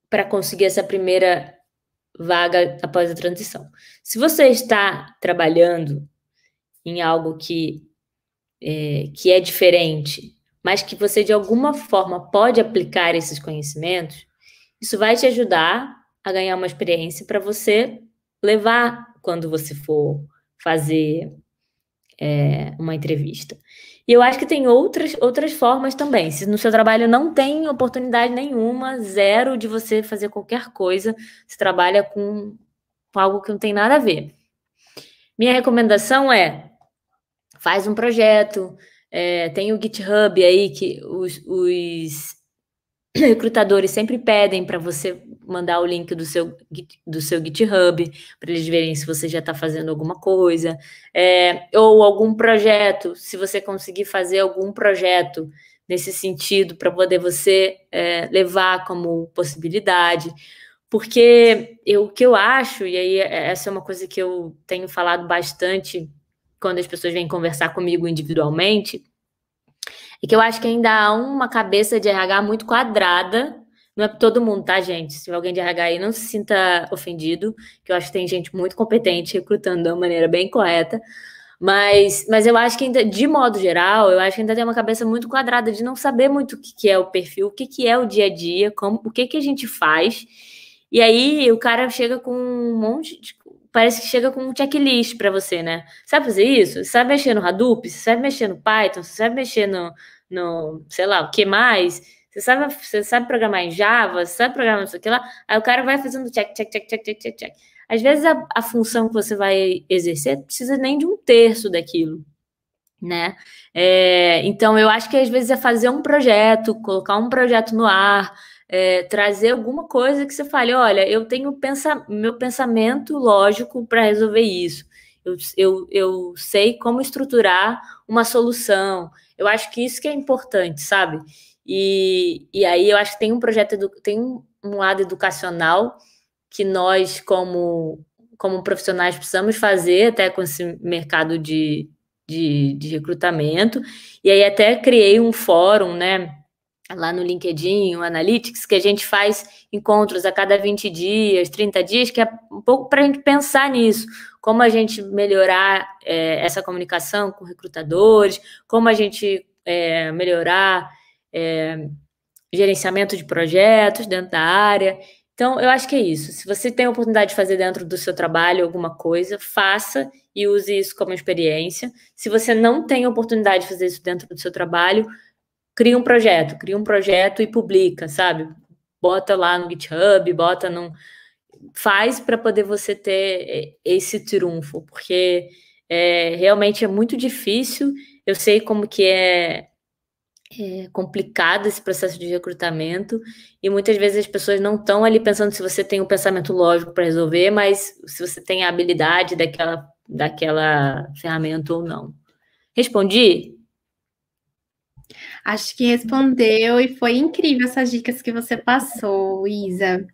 para conseguir essa primeira vaga após a transição? Se você está trabalhando em algo que é, que é diferente, mas que você de alguma forma pode aplicar esses conhecimentos, isso vai te ajudar a ganhar uma experiência para você levar quando você for fazer é, uma entrevista. E eu acho que tem outras, outras formas também. Se no seu trabalho não tem oportunidade nenhuma, zero de você fazer qualquer coisa, se trabalha com algo que não tem nada a ver. Minha recomendação é faz um projeto, é, tem o GitHub aí que os, os recrutadores sempre pedem para você mandar o link do seu, do seu GitHub para eles verem se você já está fazendo alguma coisa, é, ou algum projeto, se você conseguir fazer algum projeto nesse sentido para poder você é, levar como possibilidade. Porque eu, o que eu acho, e aí é, essa é uma coisa que eu tenho falado bastante quando as pessoas vêm conversar comigo individualmente, é que eu acho que ainda há uma cabeça de RH muito quadrada não é para todo mundo, tá, gente? Se alguém de RH aí, não se sinta ofendido, que eu acho que tem gente muito competente recrutando de uma maneira bem correta. Mas, mas eu acho que ainda, de modo geral, eu acho que ainda tem uma cabeça muito quadrada de não saber muito o que, que é o perfil, o que, que é o dia a dia, como, o que, que a gente faz. E aí o cara chega com um monte de, parece que chega com um checklist para você, né? Sabe fazer isso? Você sabe mexer no Hadoop? Você sabe mexer no Python? Você sabe mexer no, no sei lá, o que mais? Você sabe, você sabe programar em Java, você sabe programar isso aqui lá. Aí o cara vai fazendo check, check, check, check, check, check, check. Às vezes a, a função que você vai exercer precisa nem de um terço daquilo né? É, então eu acho que às vezes é fazer um projeto, colocar um projeto no ar, é, trazer alguma coisa que você fale, olha, eu tenho pensa meu pensamento lógico para resolver isso. Eu, eu, eu sei como estruturar uma solução. Eu acho que isso que é importante, sabe? E, e aí eu acho que tem um projeto, tem um, lado educacional que nós, como, como profissionais, precisamos fazer até com esse mercado de, de, de recrutamento. E aí até criei um fórum, né? lá no LinkedIn, o Analytics, que a gente faz encontros a cada 20 dias, 30 dias, que é um pouco para a gente pensar nisso, como a gente melhorar é, essa comunicação com recrutadores, como a gente é, melhorar é, gerenciamento de projetos dentro da área. Então, eu acho que é isso. Se você tem a oportunidade de fazer dentro do seu trabalho alguma coisa, faça e use isso como experiência. Se você não tem a oportunidade de fazer isso dentro do seu trabalho, crie um projeto, crie um projeto e publica, sabe? Bota lá no GitHub, bota num. Faz para poder você ter é, esse triunfo, porque é, realmente é muito difícil. Eu sei como que é é complicado esse processo de recrutamento e muitas vezes as pessoas não estão ali pensando se você tem um pensamento lógico para resolver, mas se você tem a habilidade daquela, daquela ferramenta ou não. Respondi? Acho que respondeu e foi incrível essas dicas que você passou, Isa.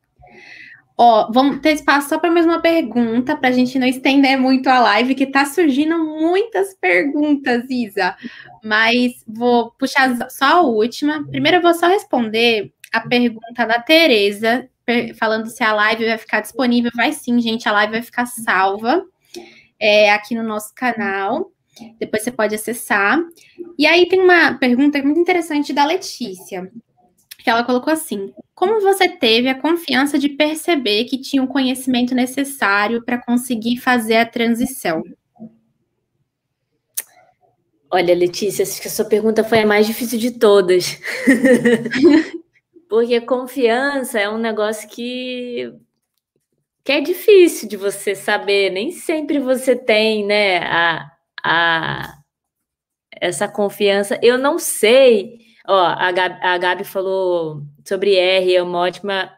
Ó, vamos ter espaço só para mais uma pergunta, para a gente não estender muito a live, que tá surgindo muitas perguntas, Isa. Mas vou puxar só a última. Primeiro, eu vou só responder a pergunta da Tereza, falando se a live vai ficar disponível. Vai sim, gente, a live vai ficar salva é, aqui no nosso canal. Depois você pode acessar. E aí tem uma pergunta muito interessante da Letícia que ela colocou assim: Como você teve a confiança de perceber que tinha o conhecimento necessário para conseguir fazer a transição? Olha, Letícia, acho que a sua pergunta foi a mais difícil de todas. Porque confiança é um negócio que, que é difícil de você saber, nem sempre você tem, né, a, a, essa confiança. Eu não sei Ó, a Gabi, a Gabi falou sobre R, é uma ótima,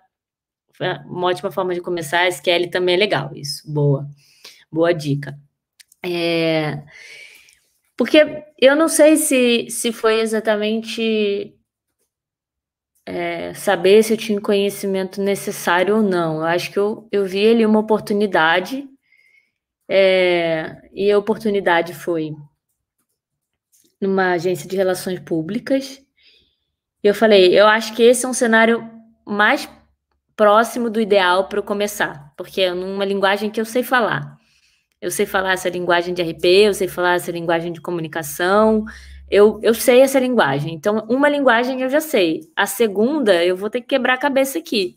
é uma ótima forma de começar. SQL também é legal, isso. Boa. Boa dica. É, porque eu não sei se, se foi exatamente é, saber se eu tinha conhecimento necessário ou não. Eu acho que eu, eu vi ali uma oportunidade, é, e a oportunidade foi numa agência de relações públicas, eu falei, eu acho que esse é um cenário mais próximo do ideal para eu começar, porque é numa linguagem que eu sei falar. Eu sei falar essa linguagem de RP, eu sei falar essa linguagem de comunicação, eu, eu sei essa linguagem. Então, uma linguagem eu já sei, a segunda eu vou ter que quebrar a cabeça aqui.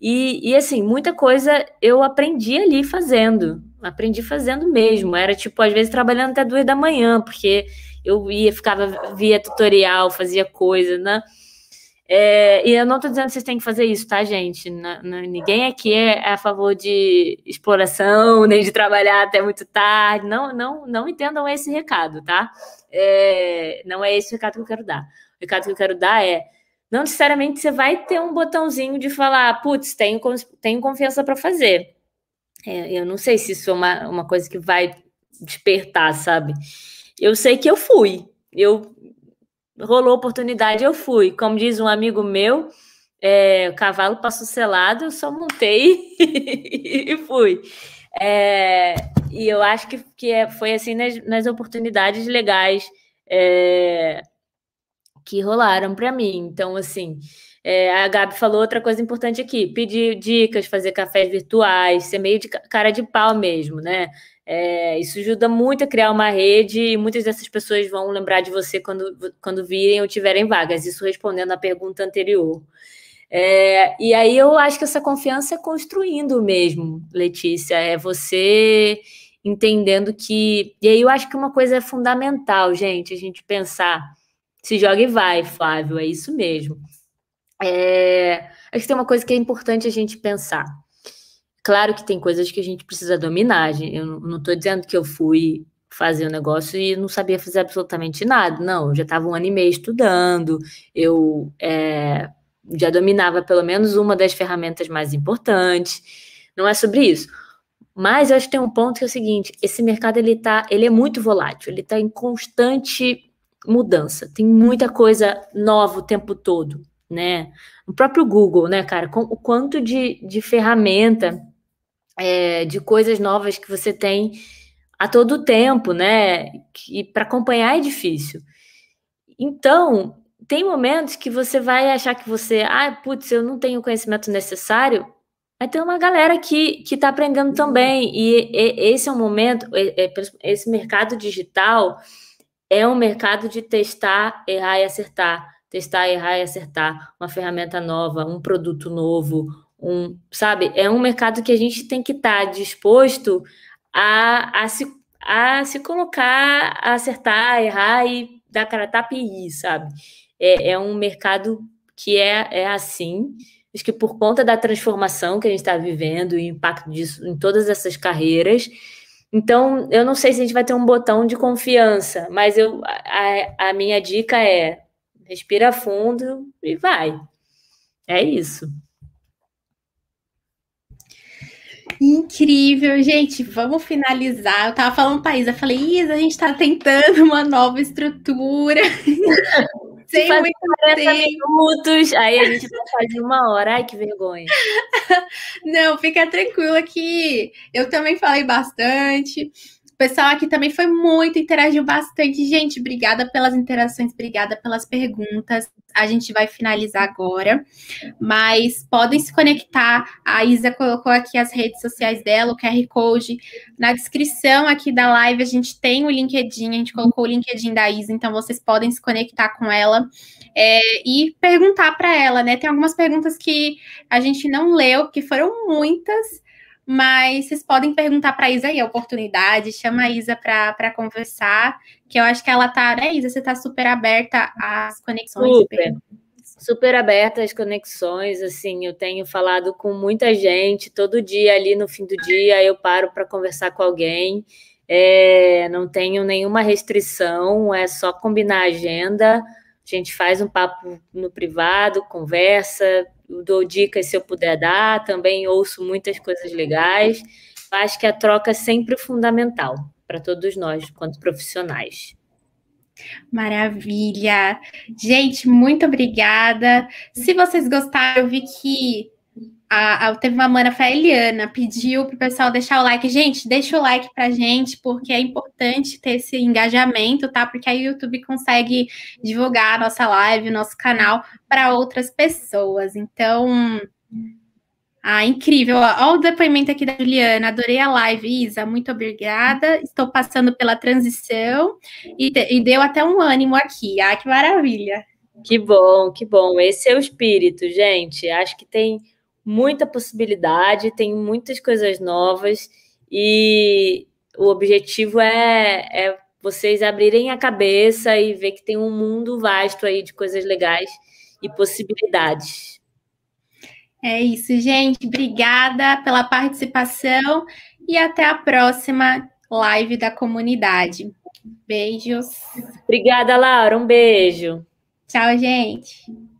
E, e assim, muita coisa eu aprendi ali fazendo, aprendi fazendo mesmo. Era tipo, às vezes, trabalhando até duas da manhã, porque eu ia, ficava, via tutorial, fazia coisa, né? É, e eu não estou dizendo que vocês têm que fazer isso, tá, gente? Não, não, ninguém aqui é, é a favor de exploração, nem de trabalhar até muito tarde. Não, não, não entendam esse recado, tá? É, não é esse o recado que eu quero dar. O recado que eu quero dar é: não necessariamente você vai ter um botãozinho de falar, putz, tenho, tenho confiança para fazer. É, eu não sei se isso é uma, uma coisa que vai despertar, sabe? Eu sei que eu fui. Eu rolou oportunidade, eu fui. Como diz um amigo meu, é, o cavalo passou selado, eu só montei e fui. É, e eu acho que, que é, foi assim nas, nas oportunidades legais é, que rolaram para mim. Então, assim, é, a Gabi falou outra coisa importante aqui: pedir dicas, fazer cafés virtuais, ser meio de cara de pau mesmo, né? É, isso ajuda muito a criar uma rede e muitas dessas pessoas vão lembrar de você quando, quando virem ou tiverem vagas. Isso respondendo à pergunta anterior. É, e aí eu acho que essa confiança é construindo mesmo, Letícia. É você entendendo que. E aí eu acho que uma coisa é fundamental, gente, a gente pensar. Se joga e vai, Flávio, é isso mesmo. É, acho que tem uma coisa que é importante a gente pensar. Claro que tem coisas que a gente precisa dominar. Eu não estou dizendo que eu fui fazer o um negócio e não sabia fazer absolutamente nada. Não, eu já estava um ano e meio estudando, eu é, já dominava pelo menos uma das ferramentas mais importantes. Não é sobre isso. Mas eu acho que tem um ponto que é o seguinte: esse mercado ele tá, ele é muito volátil, ele está em constante mudança. Tem muita coisa nova o tempo todo, né? O próprio Google, né, cara? Com, o quanto de, de ferramenta é, de coisas novas que você tem a todo tempo, né? E para acompanhar é difícil. Então, tem momentos que você vai achar que você, ah, putz, eu não tenho o conhecimento necessário, mas tem uma galera que que está aprendendo uhum. também. E, e, esse é um momento, esse mercado digital é um mercado de testar, errar e acertar, testar, errar e acertar, uma ferramenta nova, um produto novo, um, sabe? É um mercado que a gente tem que estar tá disposto a, a, se, a se colocar, a acertar, errar e dar cara tapa e ir, sabe? É, é um mercado que é, é assim. Acho que por conta da transformação que a gente está vivendo e o impacto disso em todas essas carreiras, então, eu não sei se a gente vai ter um botão de confiança, mas eu, a, a, minha dica é respira fundo e vai. É isso. Incrível, gente. Vamos finalizar. Eu tava falando pra Isa, eu falei, Isa, a gente tá tentando uma nova estrutura. Sem muito 40 minutos, aí a gente vai fazer uma hora. Ai, que vergonha. Não, fica tranquila que eu também falei bastante. O pessoal aqui também foi muito, interagiu bastante. Gente, obrigada pelas interações, obrigada pelas perguntas. A gente vai finalizar agora, mas podem se conectar. A Isa colocou aqui as redes sociais dela, o QR Code. Na descrição aqui da live, a gente tem o LinkedIn, a gente colocou o LinkedIn da Isa, então vocês podem se conectar com ela. É, e perguntar para ela, né? Tem algumas perguntas que a gente não leu, que foram muitas, mas vocês podem perguntar para a Isa aí a oportunidade, chama a Isa para conversar, que eu acho que ela tá, né, Isa, você tá super aberta às conexões. Super. Super aberta às conexões, assim, eu tenho falado com muita gente, todo dia ali no fim do dia eu paro para conversar com alguém. É, não tenho nenhuma restrição, é só combinar a agenda. A gente faz um papo no privado, conversa, dou dicas se eu puder dar, também ouço muitas coisas legais. Acho que a troca é sempre fundamental para todos nós, quanto profissionais. Maravilha! Gente, muito obrigada. Se vocês gostaram, eu vi que a, a, teve uma mana, foi a Eliana, pediu pro pessoal deixar o like. Gente, deixa o like pra gente, porque é importante ter esse engajamento, tá? Porque aí o YouTube consegue divulgar a nossa live, o nosso canal para outras pessoas. Então, ah, incrível. Olha o depoimento aqui da Juliana. Adorei a live, Isa. Muito obrigada. Estou passando pela transição e, e, deu até um ânimo aqui. Ah, que maravilha. Que bom, que bom. Esse é o espírito, gente. Acho que tem muita possibilidade, tem muitas coisas novas e o objetivo é, é vocês abrirem a cabeça e ver que tem um mundo vasto aí de coisas legais e possibilidades. É isso, gente. Obrigada pela participação e até a próxima live da comunidade. Beijos. Obrigada, Laura. Um beijo. Tchau, gente.